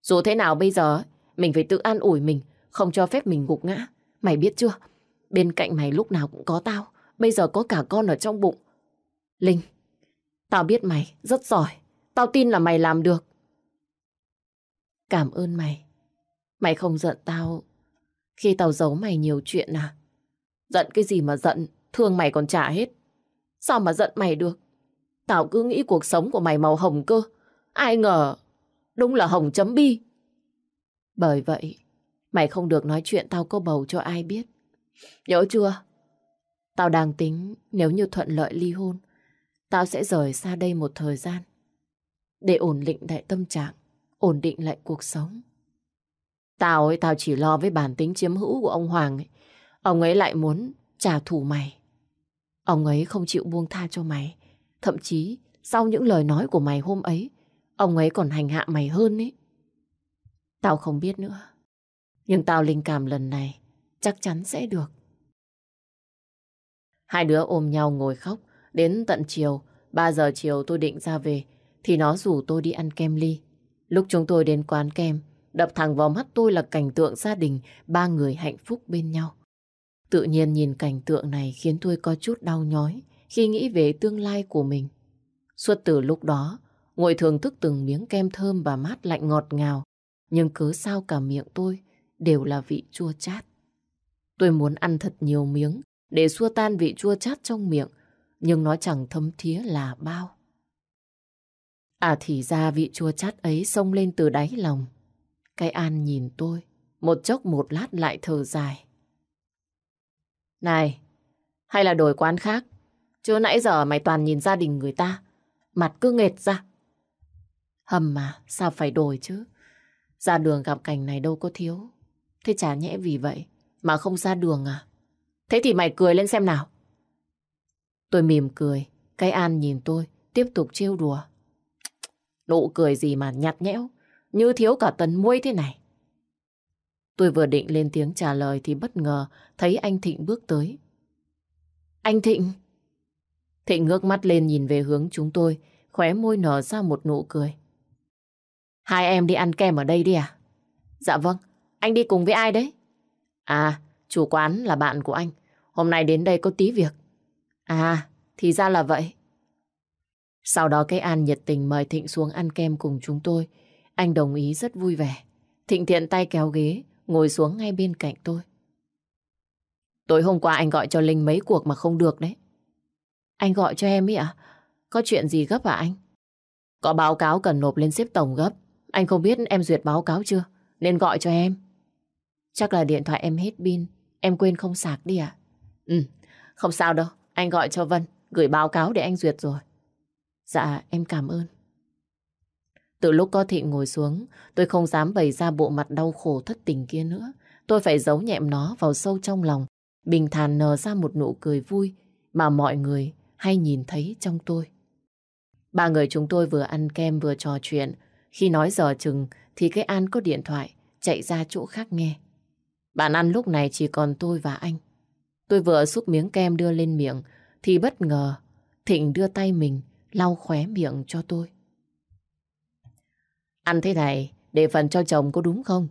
Dù thế nào bây giờ, mình phải tự an ủi mình, không cho phép mình gục ngã. Mày biết chưa, bên cạnh mày lúc nào cũng có tao, bây giờ có cả con ở trong bụng. Linh, tao biết mày rất giỏi, tao tin là mày làm được. Cảm ơn mày. Mày không giận tao khi tao giấu mày nhiều chuyện à? Giận cái gì mà giận, thương mày còn trả hết. Sao mà giận mày được? Tao cứ nghĩ cuộc sống của mày màu hồng cơ. Ai ngờ, đúng là hồng chấm bi. Bởi vậy, mày không được nói chuyện tao có bầu cho ai biết. Nhớ chưa? Tao đang tính nếu như thuận lợi ly hôn, tao sẽ rời xa đây một thời gian. Để ổn định lại tâm trạng, ổn định lại cuộc sống. Tao ấy, tao chỉ lo với bản tính chiếm hữu của ông Hoàng ấy. Ông ấy lại muốn trả thù mày. Ông ấy không chịu buông tha cho mày. Thậm chí, sau những lời nói của mày hôm ấy, ông ấy còn hành hạ mày hơn ấy. Tao không biết nữa. Nhưng tao linh cảm lần này chắc chắn sẽ được. Hai đứa ôm nhau ngồi khóc. Đến tận chiều, 3 giờ chiều tôi định ra về, thì nó rủ tôi đi ăn kem ly. Lúc chúng tôi đến quán kem, đập thẳng vào mắt tôi là cảnh tượng gia đình, ba người hạnh phúc bên nhau. Tự nhiên nhìn cảnh tượng này khiến tôi có chút đau nhói khi nghĩ về tương lai của mình. Suốt từ lúc đó, ngồi thưởng thức từng miếng kem thơm và mát lạnh ngọt ngào, nhưng cứ sao cả miệng tôi đều là vị chua chát. Tôi muốn ăn thật nhiều miếng để xua tan vị chua chát trong miệng, nhưng nó chẳng thấm thía là bao. À thì ra vị chua chát ấy xông lên từ đáy lòng. Cái An nhìn tôi, một chốc một lát lại thở dài. Này, hay là đổi quán khác? Chứ nãy giờ mày toàn nhìn gia đình người ta, mặt cứ nghệt ra. Hầm mà, sao phải đổi chứ? Ra đường gặp cảnh này đâu có thiếu. Thế chả nhẽ vì vậy mà không ra đường à? Thế thì mày cười lên xem nào. Tôi mỉm cười, cái An nhìn tôi, tiếp tục trêu đùa. Nụ cười gì mà nhạt nhẽo, như thiếu cả tấn muối thế này. Tôi vừa định lên tiếng trả lời thì bất ngờ thấy anh Thịnh bước tới. Anh Thịnh! Thịnh ngước mắt lên nhìn về hướng chúng tôi, khóe môi nở ra một nụ cười. Hai em đi ăn kem ở đây đi à? Dạ vâng, anh đi cùng với ai đấy? À, chủ quán là bạn của anh. Hôm nay đến đây có tí việc. À, thì ra là vậy. Sau đó cái An nhiệt tình mời Thịnh xuống ăn kem cùng chúng tôi. Anh đồng ý rất vui vẻ. Thịnh thiện tay kéo ghế, ngồi xuống ngay bên cạnh tôi. Tối hôm qua anh gọi cho Linh mấy cuộc mà không được đấy. Anh gọi cho em ấy ạ? Có chuyện gì gấp hả à anh? Có báo cáo cần nộp lên xếp tổng gấp. Anh không biết em duyệt báo cáo chưa? Nên gọi cho em. Chắc là điện thoại em hết pin. Em quên không sạc đi ạ. Ừ, không sao đâu. Anh gọi cho Vân. Gửi báo cáo để anh duyệt rồi. Dạ, em cảm ơn. Từ lúc có thị ngồi xuống, tôi không dám bày ra bộ mặt đau khổ thất tình kia nữa. Tôi phải giấu nhẹm nó vào sâu trong lòng, bình thản nở ra một nụ cười vui mà mọi người hay nhìn thấy trong tôi. Ba người chúng tôi vừa ăn kem vừa trò chuyện. Khi nói giờ chừng thì cái An có điện thoại, chạy ra chỗ khác nghe. Bàn ăn lúc này chỉ còn tôi và anh. Tôi vừa xúc miếng kem đưa lên miệng thì bất ngờ Thịnh đưa tay mình lau khóe miệng cho tôi. Ăn thế này để phần cho chồng có đúng không?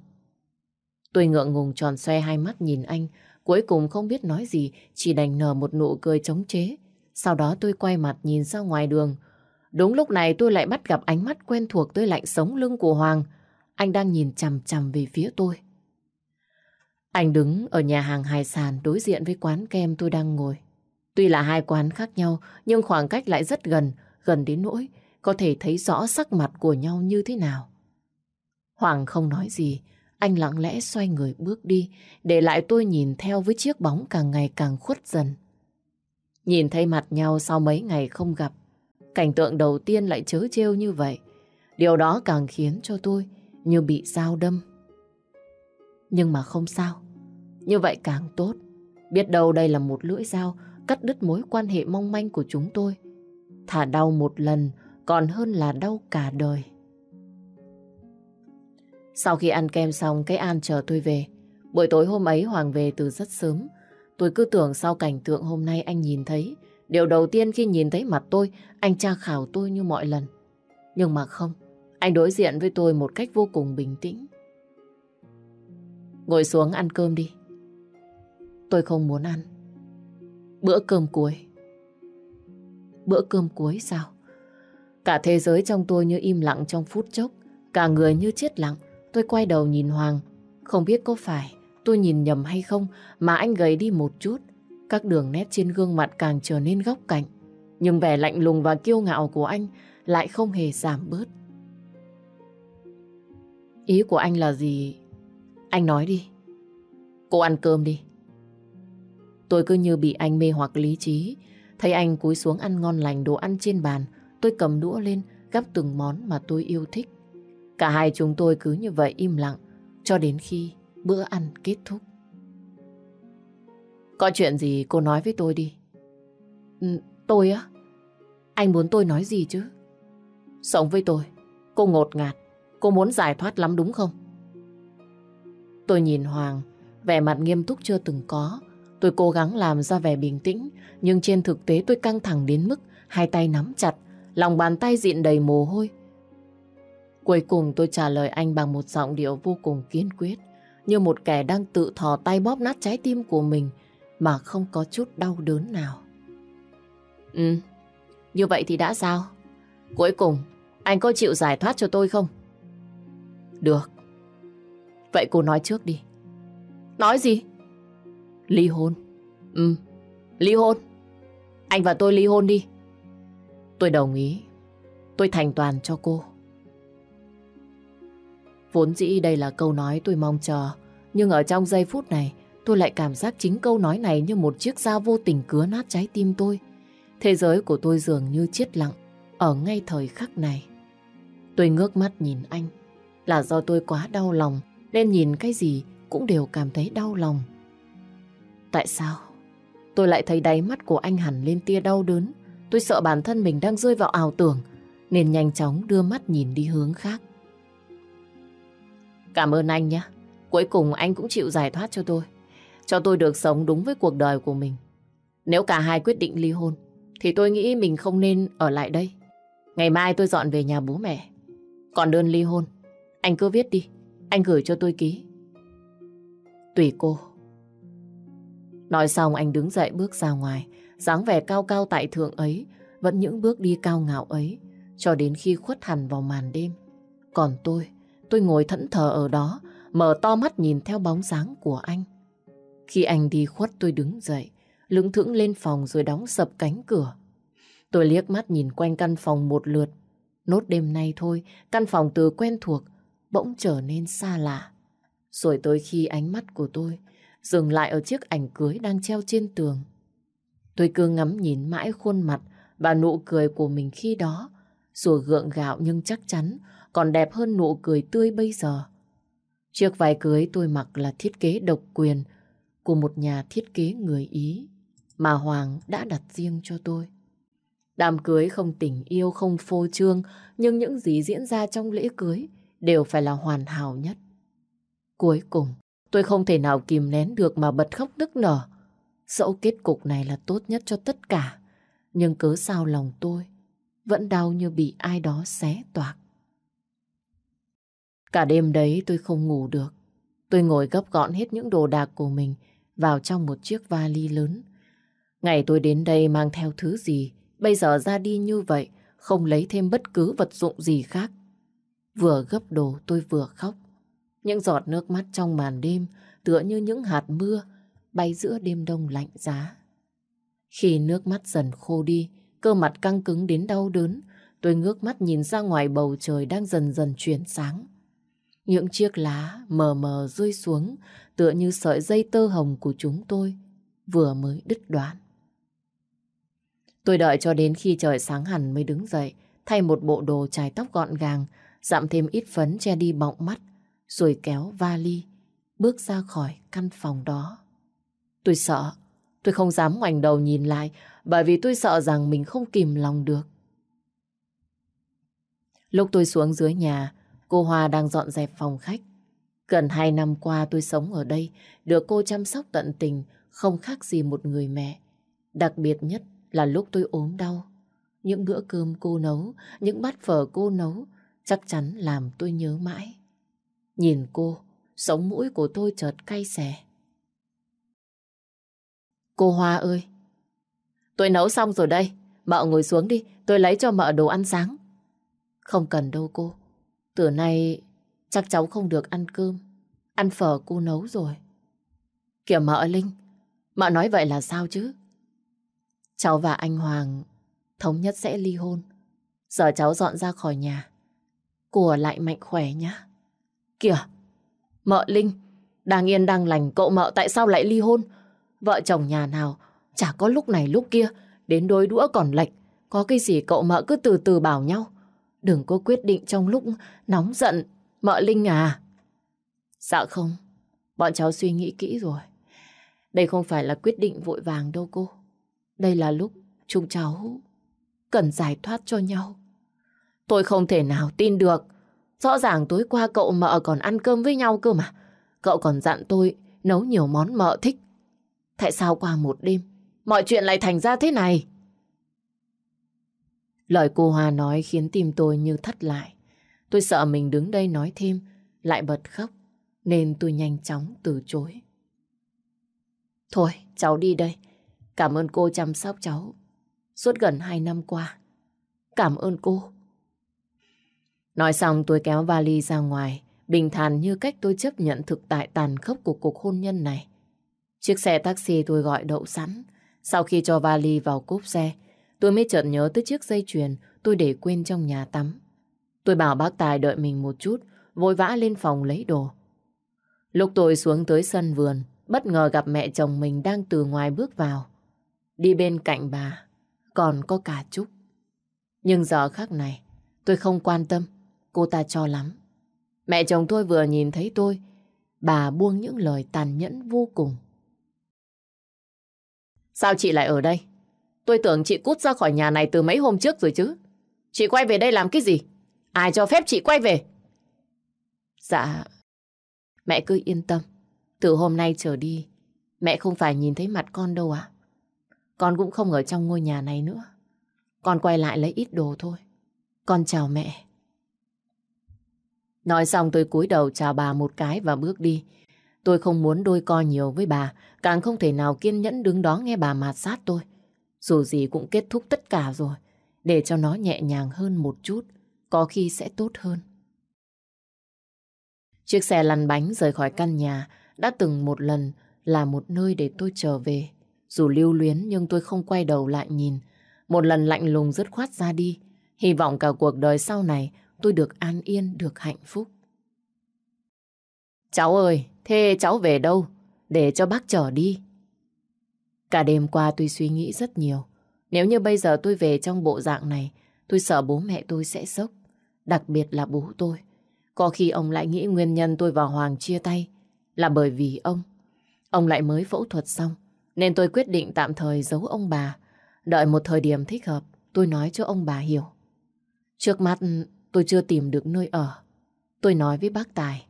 Tôi ngượng ngùng tròn xoe hai mắt nhìn anh, cuối cùng không biết nói gì, chỉ đành nở một nụ cười chống chế. Sau đó tôi quay mặt nhìn ra ngoài đường. Đúng lúc này tôi lại bắt gặp ánh mắt quen thuộc tới lạnh sống lưng của Hoàng. Anh đang nhìn chằm chằm về phía tôi. Anh đứng ở nhà hàng hải sản đối diện với quán kem tôi đang ngồi. Tuy là hai quán khác nhau, nhưng khoảng cách lại rất gần, gần đến nỗi có thể thấy rõ sắc mặt của nhau như thế nào. Hoàng không nói gì, anh lặng lẽ xoay người bước đi, để lại tôi nhìn theo với chiếc bóng càng ngày càng khuất dần. Nhìn thấy mặt nhau sau mấy ngày không gặp, cảnh tượng đầu tiên lại chớ trêu như vậy. Điều đó càng khiến cho tôi như bị dao đâm. Nhưng mà không sao, như vậy càng tốt. Biết đâu đây là một lưỡi dao cắt đứt mối quan hệ mong manh của chúng tôi. Thả đau một lần còn hơn là đau cả đời. Sau khi ăn kem xong, cái An chờ tôi về. Buổi tối hôm ấy Hoàng về từ rất sớm. Tôi cứ tưởng sau cảnh tượng hôm nay anh nhìn thấy. Điều đầu tiên khi nhìn thấy mặt tôi, anh tra khảo tôi như mọi lần. Nhưng mà không, anh đối diện với tôi một cách vô cùng bình tĩnh. Ngồi xuống ăn cơm đi. Tôi không muốn ăn. Bữa cơm cuối. Bữa cơm cuối sao? Cả thế giới trong tôi như im lặng trong phút chốc, cả người như chết lặng. Tôi quay đầu nhìn Hoàng, không biết có phải tôi nhìn nhầm hay không mà anh gầy đi một chút. Các đường nét trên gương mặt càng trở nên góc cạnh. Nhưng vẻ lạnh lùng và kiêu ngạo của anh lại không hề giảm bớt. Ý của anh là gì? Anh nói đi. Cô ăn cơm đi. Tôi cứ như bị anh mê hoặc lý trí. Thấy anh cúi xuống ăn ngon lành đồ ăn trên bàn, tôi cầm đũa lên gắp từng món mà tôi yêu thích. Cả hai chúng tôi cứ như vậy im lặng cho đến khi bữa ăn kết thúc. Có chuyện gì cô nói với tôi đi. Ừ, tôi á? Anh muốn tôi nói gì chứ? Sống với tôi, cô ngột ngạt, cô muốn giải thoát lắm đúng không? Tôi nhìn Hoàng, vẻ mặt nghiêm túc chưa từng có. Tôi cố gắng làm ra vẻ bình tĩnh, nhưng trên thực tế tôi căng thẳng đến mức hai tay nắm chặt, lòng bàn tay diện đầy mồ hôi, Cuối cùng tôi trả lời anh bằng một giọng điệu vô cùng kiên quyết, như một kẻ đang tự thò tay bóp nát trái tim của mình mà không có chút đau đớn nào. Ừ, như vậy thì đã sao? Cuối cùng, anh có chịu giải thoát cho tôi không? Được. Vậy cô nói trước đi. Nói gì? Ly hôn. Ừ, ly hôn. Anh và tôi ly hôn đi. Tôi đồng ý. Tôi thành toàn cho cô. Vốn dĩ đây là câu nói tôi mong chờ, nhưng ở trong giây phút này, tôi lại cảm giác chính câu nói này như một chiếc dao vô tình cứa nát trái tim tôi. Thế giới của tôi dường như chết lặng, ở ngay thời khắc này. Tôi ngước mắt nhìn anh, là do tôi quá đau lòng, nên nhìn cái gì cũng đều cảm thấy đau lòng. Tại sao? Tôi lại thấy đáy mắt của anh hẳn lên tia đau đớn. Tôi sợ bản thân mình đang rơi vào ảo tưởng, nên nhanh chóng đưa mắt nhìn đi hướng khác. Cảm ơn anh nhé. Cuối cùng anh cũng chịu giải thoát cho tôi. Cho tôi được sống đúng với cuộc đời của mình. Nếu cả hai quyết định ly hôn, thì tôi nghĩ mình không nên ở lại đây. Ngày mai tôi dọn về nhà bố mẹ. Còn đơn ly hôn, anh cứ viết đi. Anh gửi cho tôi ký. Tùy cô. Nói xong anh đứng dậy bước ra ngoài. dáng vẻ cao cao tại thượng ấy, vẫn những bước đi cao ngạo ấy, cho đến khi khuất hẳn vào màn đêm. Còn tôi... Tôi ngồi thẫn thờ ở đó, mở to mắt nhìn theo bóng dáng của anh. Khi anh đi khuất tôi đứng dậy, lững thững lên phòng rồi đóng sập cánh cửa. Tôi liếc mắt nhìn quanh căn phòng một lượt. Nốt đêm nay thôi, căn phòng từ quen thuộc, bỗng trở nên xa lạ. Rồi tới khi ánh mắt của tôi dừng lại ở chiếc ảnh cưới đang treo trên tường. Tôi cứ ngắm nhìn mãi khuôn mặt và nụ cười của mình khi đó, dù gượng gạo nhưng chắc chắn còn đẹp hơn nụ cười tươi bây giờ. Chiếc váy cưới tôi mặc là thiết kế độc quyền của một nhà thiết kế người Ý mà Hoàng đã đặt riêng cho tôi. Đám cưới không tình yêu, không phô trương, nhưng những gì diễn ra trong lễ cưới đều phải là hoàn hảo nhất. Cuối cùng, tôi không thể nào kìm nén được mà bật khóc nức nở. Dẫu kết cục này là tốt nhất cho tất cả, nhưng cớ sao lòng tôi vẫn đau như bị ai đó xé toạc. Cả đêm đấy tôi không ngủ được. Tôi ngồi gấp gọn hết những đồ đạc của mình vào trong một chiếc vali lớn. Ngày tôi đến đây mang theo thứ gì, bây giờ ra đi như vậy, không lấy thêm bất cứ vật dụng gì khác. Vừa gấp đồ tôi vừa khóc. Những giọt nước mắt trong màn đêm tựa như những hạt mưa bay giữa đêm đông lạnh giá. Khi nước mắt dần khô đi, cơ mặt căng cứng đến đau đớn, tôi ngước mắt nhìn ra ngoài bầu trời đang dần dần chuyển sáng. Những chiếc lá mờ mờ rơi xuống tựa như sợi dây tơ hồng của chúng tôi vừa mới đứt đoạn. Tôi đợi cho đến khi trời sáng hẳn mới đứng dậy, thay một bộ đồ chải tóc gọn gàng, dặm thêm ít phấn che đi bọng mắt, rồi kéo vali, bước ra khỏi căn phòng đó. Tôi sợ, tôi không dám ngoảnh đầu nhìn lại, bởi vì tôi sợ rằng mình không kìm lòng được. Lúc tôi xuống dưới nhà, Cô hoa đang dọn dẹp phòng khách. Gần hai năm qua tôi sống ở đây, được cô chăm sóc tận tình, không khác gì một người mẹ. Đặc biệt nhất là lúc tôi ốm đau. Những bữa cơm cô nấu, những bát phở cô nấu, chắc chắn làm tôi nhớ mãi. Nhìn cô, sống mũi của tôi chợt cay xè. Cô Hoa ơi, tôi nấu xong rồi đây, mợ ngồi xuống đi, tôi lấy cho mợ đồ ăn sáng. Không cần đâu cô, từ nay chắc cháu không được ăn cơm, ăn phở cô nấu rồi. Kìa mợ Linh, mợ nói vậy là sao chứ? Cháu và anh Hoàng thống nhất sẽ ly hôn. Giờ cháu dọn ra khỏi nhà. của lại mạnh khỏe nhá. Kìa, mợ Linh, đang yên đang lành cậu mợ tại sao lại ly hôn? Vợ chồng nhà nào chả có lúc này lúc kia, đến đôi đũa còn lệch. Có cái gì cậu mợ cứ từ từ bảo nhau. Đừng có quyết định trong lúc nóng giận, mợ Linh à. Dạ không, bọn cháu suy nghĩ kỹ rồi. Đây không phải là quyết định vội vàng đâu cô. Đây là lúc chúng cháu cần giải thoát cho nhau. Tôi không thể nào tin được. Rõ ràng tối qua cậu mợ còn ăn cơm với nhau cơ mà. Cậu còn dặn tôi nấu nhiều món mợ thích. Tại sao qua một đêm, mọi chuyện lại thành ra thế này? Lời cô Hoa nói khiến tim tôi như thắt lại. Tôi sợ mình đứng đây nói thêm, lại bật khóc, nên tôi nhanh chóng từ chối. Thôi, cháu đi đây. Cảm ơn cô chăm sóc cháu suốt gần hai năm qua. Cảm ơn cô. Nói xong tôi kéo vali ra ngoài, bình thản như cách tôi chấp nhận thực tại tàn khốc của cuộc hôn nhân này. Chiếc xe taxi tôi gọi đậu sẵn. Sau khi cho vali vào cốp xe, tôi mới chợt nhớ tới chiếc dây chuyền tôi để quên trong nhà tắm. Tôi bảo bác Tài đợi mình một chút, vội vã lên phòng lấy đồ. Lúc tôi xuống tới sân vườn, bất ngờ gặp mẹ chồng mình đang từ ngoài bước vào. Đi bên cạnh bà, còn có cả Trúc. Nhưng giờ khác này, tôi không quan tâm, cô ta cho lắm. Mẹ chồng tôi vừa nhìn thấy tôi, bà buông những lời tàn nhẫn vô cùng. Sao chị lại ở đây? Tôi tưởng chị cút ra khỏi nhà này từ mấy hôm trước rồi chứ. Chị quay về đây làm cái gì? Ai cho phép chị quay về? Dạ, mẹ cứ yên tâm. Từ hôm nay trở đi, mẹ không phải nhìn thấy mặt con đâu ạ. À? Con cũng không ở trong ngôi nhà này nữa. Con quay lại lấy ít đồ thôi. Con chào mẹ. Nói xong tôi cúi đầu chào bà một cái và bước đi. Tôi không muốn đôi co nhiều với bà, càng không thể nào kiên nhẫn đứng đó nghe bà mạt sát tôi. Dù gì cũng kết thúc tất cả rồi, để cho nó nhẹ nhàng hơn một chút, có khi sẽ tốt hơn. Chiếc xe lăn bánh rời khỏi căn nhà đã từng một lần là một nơi để tôi trở về. Dù lưu luyến nhưng tôi không quay đầu lại nhìn. Một lần lạnh lùng dứt khoát ra đi. Hy vọng cả cuộc đời sau này tôi được an yên, được hạnh phúc. Cháu ơi, thế cháu về đâu? Để cho bác chở đi. Cả đêm qua tôi suy nghĩ rất nhiều. Nếu như bây giờ tôi về trong bộ dạng này, tôi sợ bố mẹ tôi sẽ sốc. Đặc biệt là bố tôi. Có khi ông lại nghĩ nguyên nhân tôi và Hoàng chia tay là bởi vì ông. Ông lại mới phẫu thuật xong, nên tôi quyết định tạm thời giấu ông bà. Đợi một thời điểm thích hợp, tôi nói cho ông bà hiểu. Trước mắt tôi chưa tìm được nơi ở. Tôi nói với bác Tài.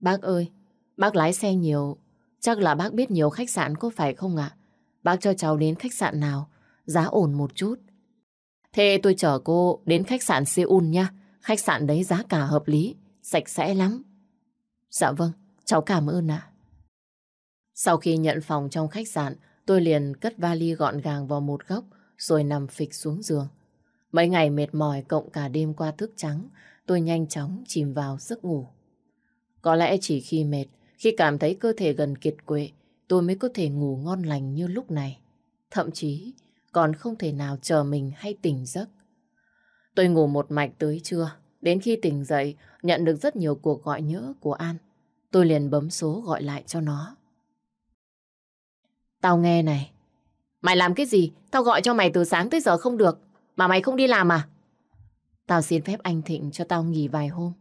Bác ơi, bác lái xe nhiều, Chắc là bác biết nhiều khách sạn có phải không ạ? Bác cho cháu đến khách sạn nào, giá ổn một chút. Thế tôi chở cô đến khách sạn Seoul nha. Khách sạn đấy giá cả hợp lý, sạch sẽ lắm. Dạ vâng, cháu cảm ơn ạ. Sau khi nhận phòng trong khách sạn, tôi liền cất vali gọn gàng vào một góc rồi nằm phịch xuống giường. Mấy ngày mệt mỏi cộng cả đêm qua thức trắng, tôi nhanh chóng chìm vào giấc ngủ. Có lẽ chỉ khi mệt khi cảm thấy cơ thể gần kiệt quệ, tôi mới có thể ngủ ngon lành như lúc này. Thậm chí còn không thể nào chờ mình hay tỉnh giấc. Tôi ngủ một mạch tới trưa. Đến khi tỉnh dậy, nhận được rất nhiều cuộc gọi nhỡ của An. Tôi liền bấm số gọi lại cho nó. Tao nghe này. Mày làm cái gì? Tao gọi cho mày từ sáng tới giờ không được. Mà mày không đi làm à? Tao xin phép anh Thịnh cho tao nghỉ vài hôm.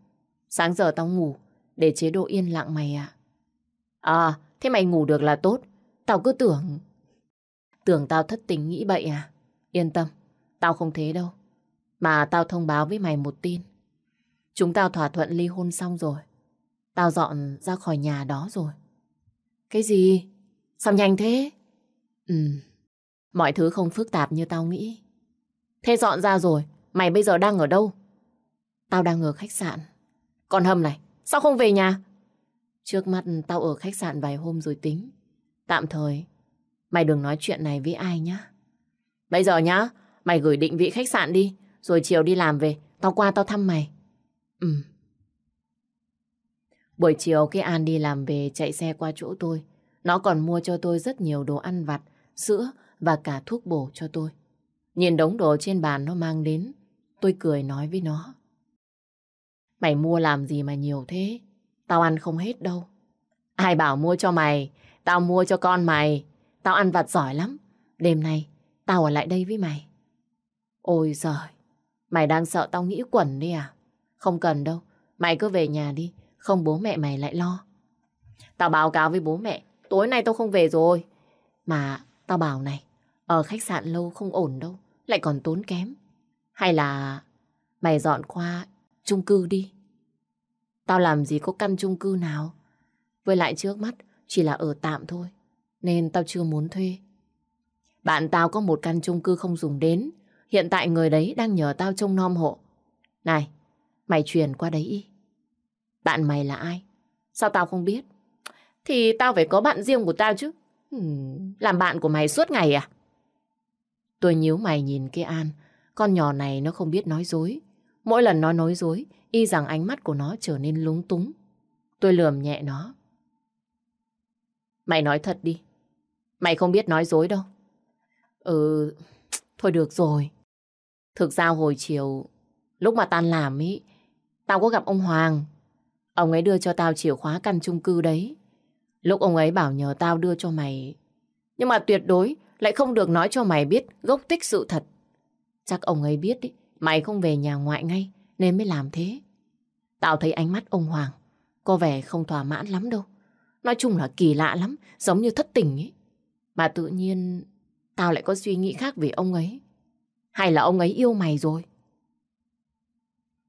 Sáng giờ tao ngủ, để chế độ yên lặng mày ạ. À, thế mày ngủ được là tốt. Tao cứ tưởng... Tưởng tao thất tình nghĩ bậy à? Yên tâm, tao không thế đâu. Mà tao thông báo với mày một tin. Chúng tao thỏa thuận ly hôn xong rồi. Tao dọn ra khỏi nhà đó rồi. Cái gì? Sao nhanh thế? Ừ, mọi thứ không phức tạp như tao nghĩ. Thế dọn ra rồi, mày bây giờ đang ở đâu? Tao đang ở khách sạn. Còn Hâm này, sao không về nhà? Trước mắt tao ở khách sạn vài hôm rồi tính. Tạm thời, mày đừng nói chuyện này với ai nhá. Bây giờ nhá, mày gửi định vị khách sạn đi, rồi chiều đi làm về, tao qua tao thăm mày. Ừ. Buổi chiều cái An đi làm về chạy xe qua chỗ tôi. Nó còn mua cho tôi rất nhiều đồ ăn vặt, sữa và cả thuốc bổ cho tôi. Nhìn đống đồ trên bàn nó mang đến, tôi cười nói với nó. Mày mua làm gì mà nhiều thế? Tao ăn không hết đâu. Ai bảo mua cho mày, tao mua cho con mày. Tao ăn vặt giỏi lắm. Đêm nay, tao ở lại đây với mày. Ôi giời, mày đang sợ tao nghĩ quẩn đi à? Không cần đâu, mày cứ về nhà đi, không bố mẹ mày lại lo. Tao báo cáo với bố mẹ, tối nay tao không về rồi. Mà tao bảo này, ở khách sạn lâu không ổn đâu, lại còn tốn kém. Hay là mày dọn qua chung cư đi. Tao làm gì có căn chung cư nào. Với lại trước mắt chỉ là ở tạm thôi. Nên tao chưa muốn thuê. Bạn tao có một căn chung cư không dùng đến. Hiện tại người đấy đang nhờ tao trông nom hộ. Này, mày truyền qua đấy y. Bạn mày là ai? Sao tao không biết? Thì tao phải có bạn riêng của tao chứ. làm bạn của mày suốt ngày à? Tôi nhíu mày nhìn cái An. Con nhỏ này nó không biết nói dối. Mỗi lần nó nói dối y rằng ánh mắt của nó trở nên lúng túng. Tôi lườm nhẹ nó. Mày nói thật đi. Mày không biết nói dối đâu. Ừ, thôi được rồi. Thực ra hồi chiều, lúc mà tan làm ý, tao có gặp ông Hoàng. Ông ấy đưa cho tao chìa khóa căn chung cư đấy. Lúc ông ấy bảo nhờ tao đưa cho mày. Nhưng mà tuyệt đối lại không được nói cho mày biết gốc tích sự thật. Chắc ông ấy biết ý, mày không về nhà ngoại ngay nên mới làm thế. Tao thấy ánh mắt ông Hoàng có vẻ không thỏa mãn lắm đâu. Nói chung là kỳ lạ lắm, giống như thất tình ấy. Mà tự nhiên tao lại có suy nghĩ khác về ông ấy. Hay là ông ấy yêu mày rồi?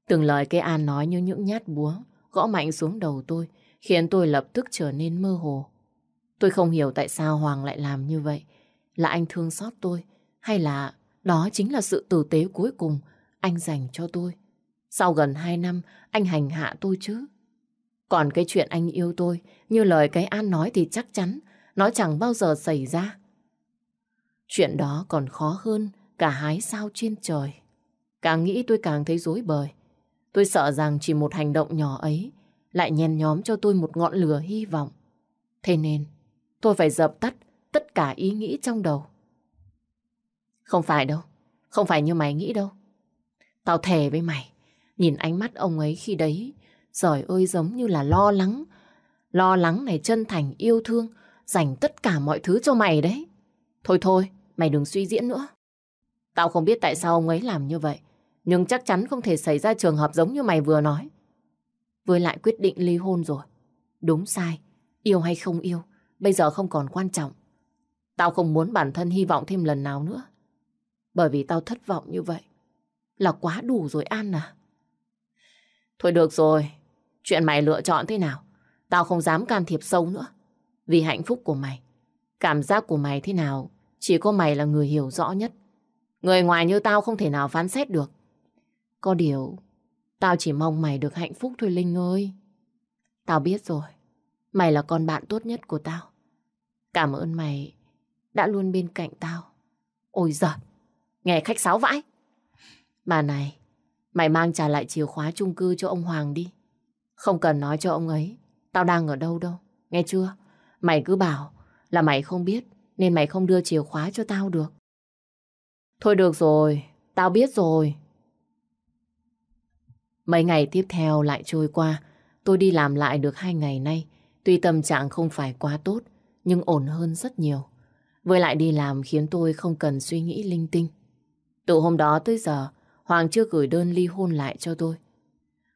Từng lời cái An nói như những nhát búa gõ mạnh xuống đầu tôi khiến tôi lập tức trở nên mơ hồ. Tôi không hiểu tại sao Hoàng lại làm như vậy. Là anh thương xót tôi hay là đó chính là sự tử tế cuối cùng anh dành cho tôi. Sau gần 2 năm, anh hành hạ tôi chứ. Còn cái chuyện anh yêu tôi, như lời cái An nói thì chắc chắn, nó chẳng bao giờ xảy ra. Chuyện đó còn khó hơn cả hái sao trên trời. Càng nghĩ tôi càng thấy rối bời. Tôi sợ rằng chỉ một hành động nhỏ ấy lại nhen nhóm cho tôi một ngọn lửa hy vọng. Thế nên, tôi phải dập tắt tất cả ý nghĩ trong đầu. Không phải đâu, không phải như mày nghĩ đâu. Tao thề với mày, Nhìn ánh mắt ông ấy khi đấy, giỏi ơi giống như là lo lắng. Lo lắng này chân thành, yêu thương, dành tất cả mọi thứ cho mày đấy. Thôi thôi, mày đừng suy diễn nữa. Tao không biết tại sao ông ấy làm như vậy, nhưng chắc chắn không thể xảy ra trường hợp giống như mày vừa nói. Với lại quyết định ly hôn rồi. Đúng sai, yêu hay không yêu, bây giờ không còn quan trọng. Tao không muốn bản thân hy vọng thêm lần nào nữa. Bởi vì tao thất vọng như vậy. Là quá đủ rồi An à. Thôi được rồi, chuyện mày lựa chọn thế nào? Tao không dám can thiệp sâu nữa. Vì hạnh phúc của mày, cảm giác của mày thế nào, chỉ có mày là người hiểu rõ nhất. Người ngoài như tao không thể nào phán xét được. Có điều, tao chỉ mong mày được hạnh phúc thôi Linh ơi. Tao biết rồi, mày là con bạn tốt nhất của tao. Cảm ơn mày đã luôn bên cạnh tao. Ôi giời, nghe khách sáo vãi. mà này, Mày mang trả lại chìa khóa chung cư cho ông Hoàng đi. Không cần nói cho ông ấy, tao đang ở đâu đâu, nghe chưa? Mày cứ bảo là mày không biết, nên mày không đưa chìa khóa cho tao được. Thôi được rồi, tao biết rồi. Mấy ngày tiếp theo lại trôi qua, tôi đi làm lại được hai ngày nay. Tuy tâm trạng không phải quá tốt, nhưng ổn hơn rất nhiều. Với lại đi làm khiến tôi không cần suy nghĩ linh tinh. Từ hôm đó tới giờ, Hoàng chưa gửi đơn ly hôn lại cho tôi.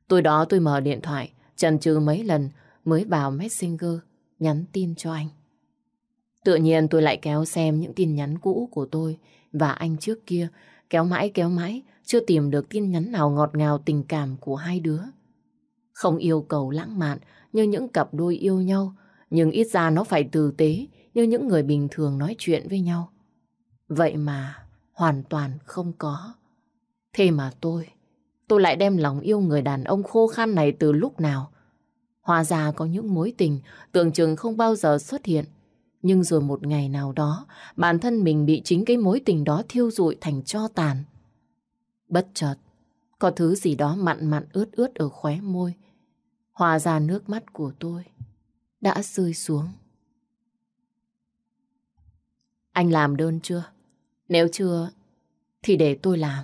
Tôi đó tôi mở điện thoại, chần chừ mấy lần mới vào Messenger nhắn tin cho anh. Tự nhiên tôi lại kéo xem những tin nhắn cũ của tôi và anh trước kia, kéo mãi kéo mãi, chưa tìm được tin nhắn nào ngọt ngào tình cảm của hai đứa. Không yêu cầu lãng mạn như những cặp đôi yêu nhau, nhưng ít ra nó phải tử tế như những người bình thường nói chuyện với nhau. Vậy mà hoàn toàn không có. Thế mà tôi, tôi lại đem lòng yêu người đàn ông khô khan này từ lúc nào. Hòa ra có những mối tình tưởng chừng không bao giờ xuất hiện. Nhưng rồi một ngày nào đó, bản thân mình bị chính cái mối tình đó thiêu rụi thành cho tàn. Bất chợt, có thứ gì đó mặn mặn ướt ướt ở khóe môi. Hòa ra nước mắt của tôi đã rơi xuống. Anh làm đơn chưa? Nếu chưa, thì để tôi làm.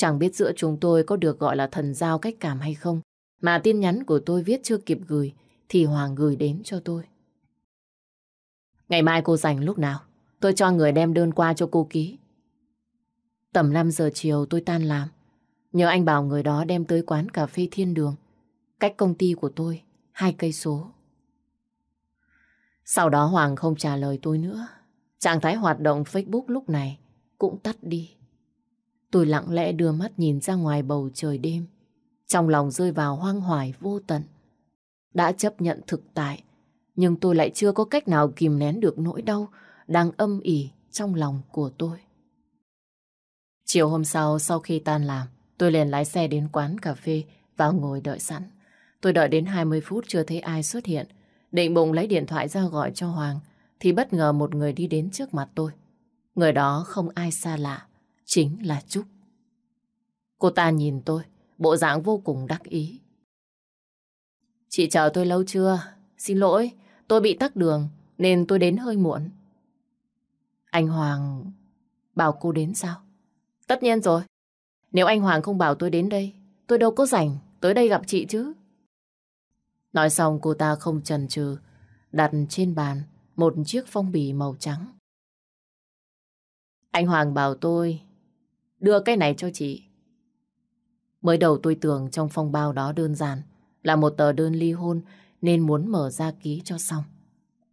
Chẳng biết giữa chúng tôi có được gọi là thần giao cách cảm hay không, mà tin nhắn của tôi viết chưa kịp gửi thì Hoàng gửi đến cho tôi. Ngày mai cô dành lúc nào, tôi cho người đem đơn qua cho cô ký. Tầm 5 giờ chiều tôi tan làm, nhờ anh bảo người đó đem tới quán cà phê Thiên Đường, cách công ty của tôi hai cây số. Sau đó Hoàng không trả lời tôi nữa. Trạng thái hoạt động Facebook lúc này cũng tắt đi. Tôi lặng lẽ đưa mắt nhìn ra ngoài bầu trời đêm. Trong lòng rơi vào hoang hoài vô tận. Đã chấp nhận thực tại, nhưng tôi lại chưa có cách nào kìm nén được nỗi đau đang âm ỉ trong lòng của tôi. Chiều hôm sau, sau khi tan làm, tôi liền lái xe đến quán cà phê và ngồi đợi sẵn. Tôi đợi đến 20 phút chưa thấy ai xuất hiện. Định bụng lấy điện thoại ra gọi cho Hoàng, thì bất ngờ một người đi đến trước mặt tôi. Người đó không ai xa lạ, chính là Trúc. Cô ta nhìn tôi, bộ dạng vô cùng đắc ý. Chị chờ tôi lâu chưa? Xin lỗi, tôi bị tắc đường nên tôi đến hơi muộn. Anh Hoàng bảo cô đến sao? Tất nhiên rồi. Nếu anh Hoàng không bảo tôi đến đây, tôi đâu có rảnh tới đây gặp chị chứ. Nói xong cô ta không chần chừ đặt trên bàn một chiếc phong bì màu trắng. Anh Hoàng bảo tôi Đưa cái này cho chị. Mới đầu tôi tưởng trong phong bao đó đơn giản là một tờ đơn ly hôn nên muốn mở ra ký cho xong.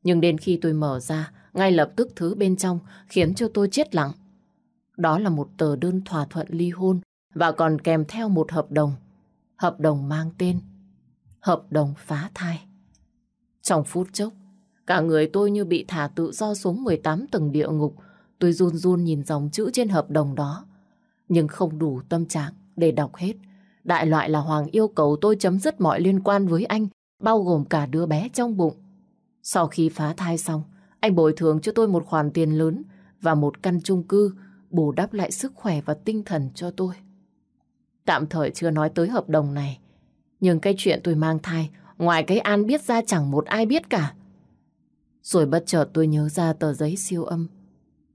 Nhưng đến khi tôi mở ra, ngay lập tức thứ bên trong khiến cho tôi chết lặng. Đó là một tờ đơn thỏa thuận ly hôn và còn kèm theo một hợp đồng. Hợp đồng mang tên Hợp đồng phá thai. Trong phút chốc, cả người tôi như bị thả tự do xuống 18 tầng địa ngục. Tôi run run nhìn dòng chữ trên hợp đồng đó nhưng không đủ tâm trạng để đọc hết. Đại loại là Hoàng yêu cầu tôi chấm dứt mọi liên quan với anh, bao gồm cả đứa bé trong bụng. Sau khi phá thai xong, anh bồi thường cho tôi một khoản tiền lớn và một căn chung cư bù đắp lại sức khỏe và tinh thần cho tôi. Tạm thời chưa nói tới hợp đồng này, nhưng cái chuyện tôi mang thai, ngoài cái An biết ra chẳng một ai biết cả. Rồi bất chợt tôi nhớ ra tờ giấy siêu âm.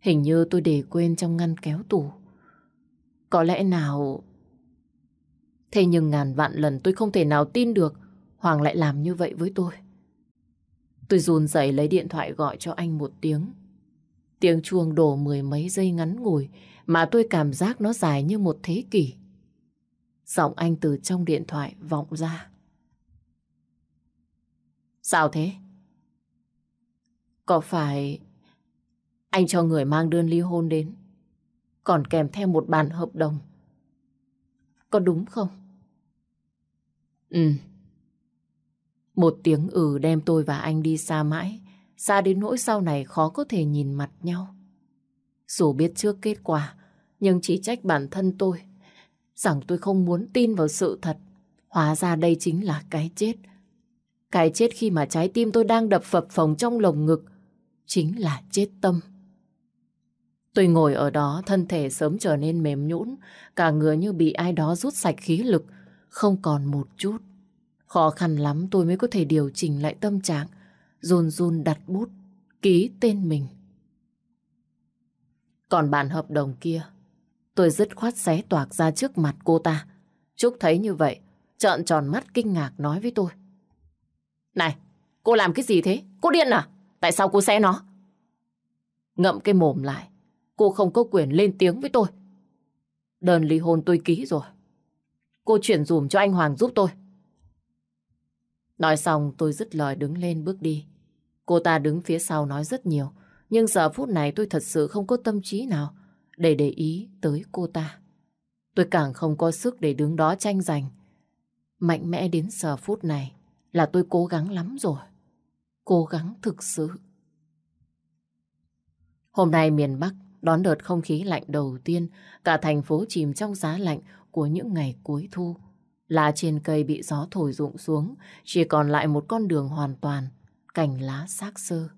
Hình như tôi để quên trong ngăn kéo tủ. Có lẽ nào... Thế nhưng ngàn vạn lần tôi không thể nào tin được Hoàng lại làm như vậy với tôi. Tôi run rẩy lấy điện thoại gọi cho anh một tiếng. Tiếng chuông đổ mười mấy giây ngắn ngủi mà tôi cảm giác nó dài như một thế kỷ. Giọng anh từ trong điện thoại vọng ra. Sao thế? Có phải anh cho người mang đơn ly hôn đến còn kèm theo một bản hợp đồng. Có đúng không? Ừ. Một tiếng ừ đem tôi và anh đi xa mãi, xa đến nỗi sau này khó có thể nhìn mặt nhau. Dù biết trước kết quả, nhưng chỉ trách bản thân tôi, rằng tôi không muốn tin vào sự thật. Hóa ra đây chính là cái chết. Cái chết khi mà trái tim tôi đang đập phập phồng trong lồng ngực, chính là chết tâm. Tôi ngồi ở đó thân thể sớm trở nên mềm nhũn, cả người như bị ai đó rút sạch khí lực, không còn một chút. Khó khăn lắm tôi mới có thể điều chỉnh lại tâm trạng, run run đặt bút, ký tên mình. Còn bản hợp đồng kia, tôi dứt khoát xé toạc ra trước mặt cô ta. Trúc thấy như vậy, trợn tròn mắt kinh ngạc nói với tôi. Này, cô làm cái gì thế? Cô điên à? Tại sao cô xé nó? Ngậm cái mồm lại, Cô không có quyền lên tiếng với tôi. Đơn ly hôn tôi ký rồi. Cô chuyển dùm cho anh Hoàng giúp tôi. Nói xong tôi dứt lời đứng lên bước đi. Cô ta đứng phía sau nói rất nhiều. Nhưng giờ phút này tôi thật sự không có tâm trí nào để để ý tới cô ta. Tôi càng không có sức để đứng đó tranh giành. Mạnh mẽ đến giờ phút này là tôi cố gắng lắm rồi. Cố gắng thực sự. Hôm nay miền Bắc Đón đợt không khí lạnh đầu tiên, cả thành phố chìm trong giá lạnh của những ngày cuối thu. Lá trên cây bị gió thổi rụng xuống, chỉ còn lại một con đường hoàn toàn, cành lá xác sơ.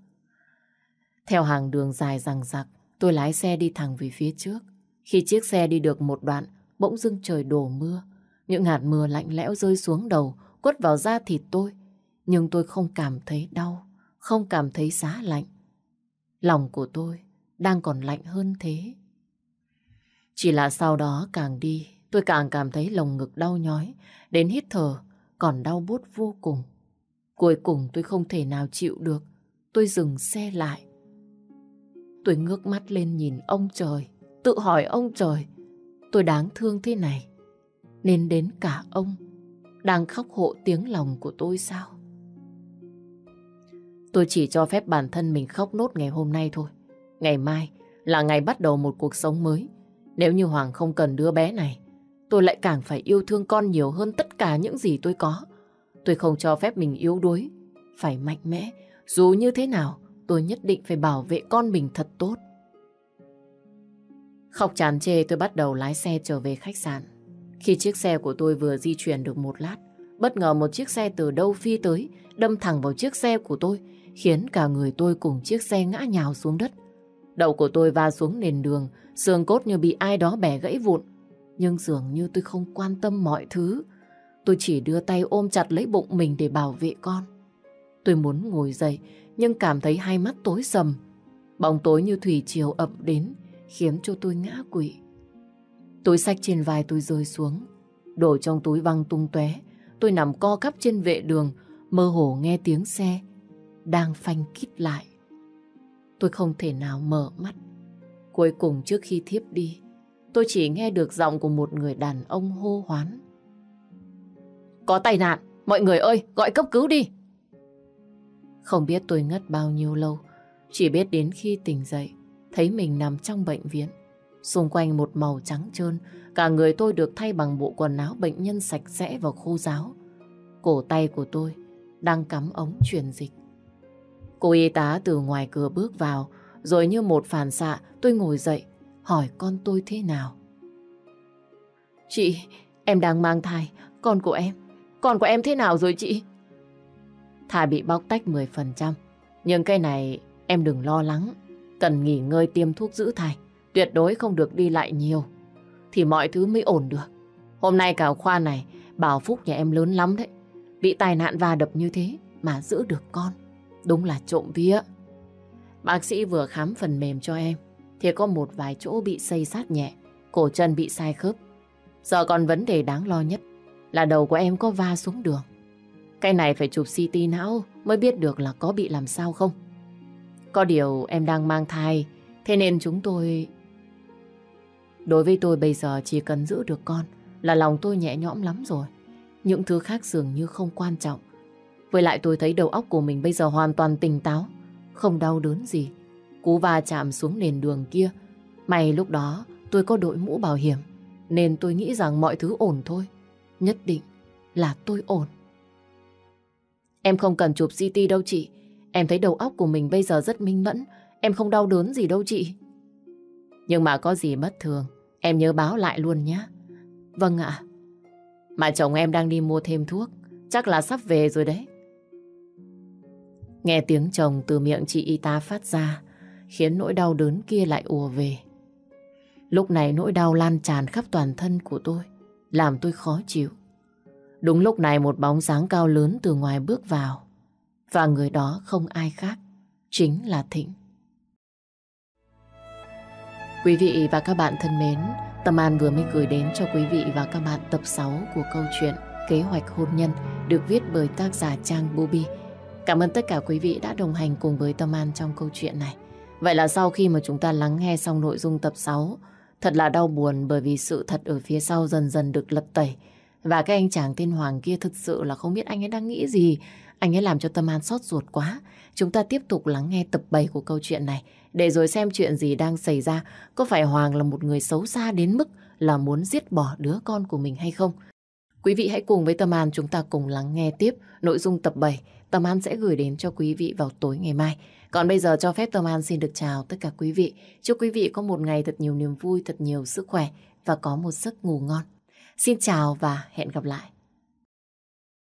Theo hàng đường dài rằng rặc, tôi lái xe đi thẳng về phía trước. Khi chiếc xe đi được một đoạn, bỗng dưng trời đổ mưa. Những hạt mưa lạnh lẽo rơi xuống đầu, quất vào da thịt tôi. Nhưng tôi không cảm thấy đau, không cảm thấy giá lạnh. Lòng của tôi đang còn lạnh hơn thế. Chỉ là sau đó càng đi, tôi càng cảm thấy lồng ngực đau nhói, đến hít thở, còn đau bút vô cùng. Cuối cùng tôi không thể nào chịu được, tôi dừng xe lại. Tôi ngước mắt lên nhìn ông trời, tự hỏi ông trời, tôi đáng thương thế này, nên đến cả ông, đang khóc hộ tiếng lòng của tôi sao? Tôi chỉ cho phép bản thân mình khóc nốt ngày hôm nay thôi. Ngày mai là ngày bắt đầu một cuộc sống mới. Nếu như Hoàng không cần đứa bé này, tôi lại càng phải yêu thương con nhiều hơn tất cả những gì tôi có. Tôi không cho phép mình yếu đuối, phải mạnh mẽ. Dù như thế nào, tôi nhất định phải bảo vệ con mình thật tốt. Khóc chán chê tôi bắt đầu lái xe trở về khách sạn. Khi chiếc xe của tôi vừa di chuyển được một lát, bất ngờ một chiếc xe từ đâu phi tới, đâm thẳng vào chiếc xe của tôi, khiến cả người tôi cùng chiếc xe ngã nhào xuống đất. Đầu của tôi va xuống nền đường, xương cốt như bị ai đó bẻ gãy vụn. Nhưng dường như tôi không quan tâm mọi thứ. Tôi chỉ đưa tay ôm chặt lấy bụng mình để bảo vệ con. Tôi muốn ngồi dậy, nhưng cảm thấy hai mắt tối sầm. Bóng tối như thủy chiều ập đến, khiến cho tôi ngã quỵ. Túi sách trên vai tôi rơi xuống, đồ trong túi văng tung tóe. Tôi nằm co cắp trên vệ đường, mơ hồ nghe tiếng xe đang phanh kít lại. Tôi không thể nào mở mắt. Cuối cùng trước khi thiếp đi, tôi chỉ nghe được giọng của một người đàn ông hô hoán. Có tai nạn, mọi người ơi, gọi cấp cứu đi. Không biết tôi ngất bao nhiêu lâu, chỉ biết đến khi tỉnh dậy, thấy mình nằm trong bệnh viện. Xung quanh một màu trắng trơn, cả người tôi được thay bằng bộ quần áo bệnh nhân sạch sẽ và khô ráo. Cổ tay của tôi đang cắm ống truyền dịch. Cô y tá từ ngoài cửa bước vào, rồi như một phản xạ tôi ngồi dậy, hỏi con tôi thế nào. Chị, em đang mang thai, con của em, con của em thế nào rồi chị? Thai bị bóc tách 10%, nhưng cái này em đừng lo lắng, cần nghỉ ngơi tiêm thuốc giữ thai, tuyệt đối không được đi lại nhiều, thì mọi thứ mới ổn được. Hôm nay cả khoa này, bảo phúc nhà em lớn lắm đấy, bị tai nạn va đập như thế mà giữ được con. Đúng là trộm vía. Bác sĩ vừa khám phần mềm cho em thì có một vài chỗ bị xây sát nhẹ, cổ chân bị sai khớp. Giờ còn vấn đề đáng lo nhất là đầu của em có va xuống đường. Cái này phải chụp CT não mới biết được là có bị làm sao không. Có điều em đang mang thai, thế nên chúng tôi... Đối với tôi bây giờ chỉ cần giữ được con là lòng tôi nhẹ nhõm lắm rồi. Những thứ khác dường như không quan trọng với lại tôi thấy đầu óc của mình bây giờ hoàn toàn tỉnh táo, không đau đớn gì. Cú va chạm xuống nền đường kia. May lúc đó tôi có đội mũ bảo hiểm, nên tôi nghĩ rằng mọi thứ ổn thôi. Nhất định là tôi ổn. Em không cần chụp CT đâu chị. Em thấy đầu óc của mình bây giờ rất minh mẫn. Em không đau đớn gì đâu chị. Nhưng mà có gì bất thường, em nhớ báo lại luôn nhé. Vâng ạ. Mà chồng em đang đi mua thêm thuốc, chắc là sắp về rồi đấy. Nghe tiếng chồng từ miệng chị y tá phát ra, khiến nỗi đau đớn kia lại ùa về. Lúc này nỗi đau lan tràn khắp toàn thân của tôi, làm tôi khó chịu. Đúng lúc này một bóng dáng cao lớn từ ngoài bước vào, và người đó không ai khác, chính là Thịnh. Quý vị và các bạn thân mến, Tâm An vừa mới gửi đến cho quý vị và các bạn tập 6 của câu chuyện Kế hoạch hôn nhân được viết bởi tác giả Trang Bobby. Cảm ơn tất cả quý vị đã đồng hành cùng với Tâm An trong câu chuyện này. Vậy là sau khi mà chúng ta lắng nghe xong nội dung tập 6, thật là đau buồn bởi vì sự thật ở phía sau dần dần được lật tẩy. Và cái anh chàng tên Hoàng kia thực sự là không biết anh ấy đang nghĩ gì. Anh ấy làm cho Tâm An xót ruột quá. Chúng ta tiếp tục lắng nghe tập 7 của câu chuyện này để rồi xem chuyện gì đang xảy ra. Có phải Hoàng là một người xấu xa đến mức là muốn giết bỏ đứa con của mình hay không? Quý vị hãy cùng với Tâm An chúng ta cùng lắng nghe tiếp nội dung tập 7 Tâm An sẽ gửi đến cho quý vị vào tối ngày mai. Còn bây giờ cho phép Tâm An xin được chào tất cả quý vị. Chúc quý vị có một ngày thật nhiều niềm vui, thật nhiều sức khỏe và có một giấc ngủ ngon. Xin chào và hẹn gặp lại.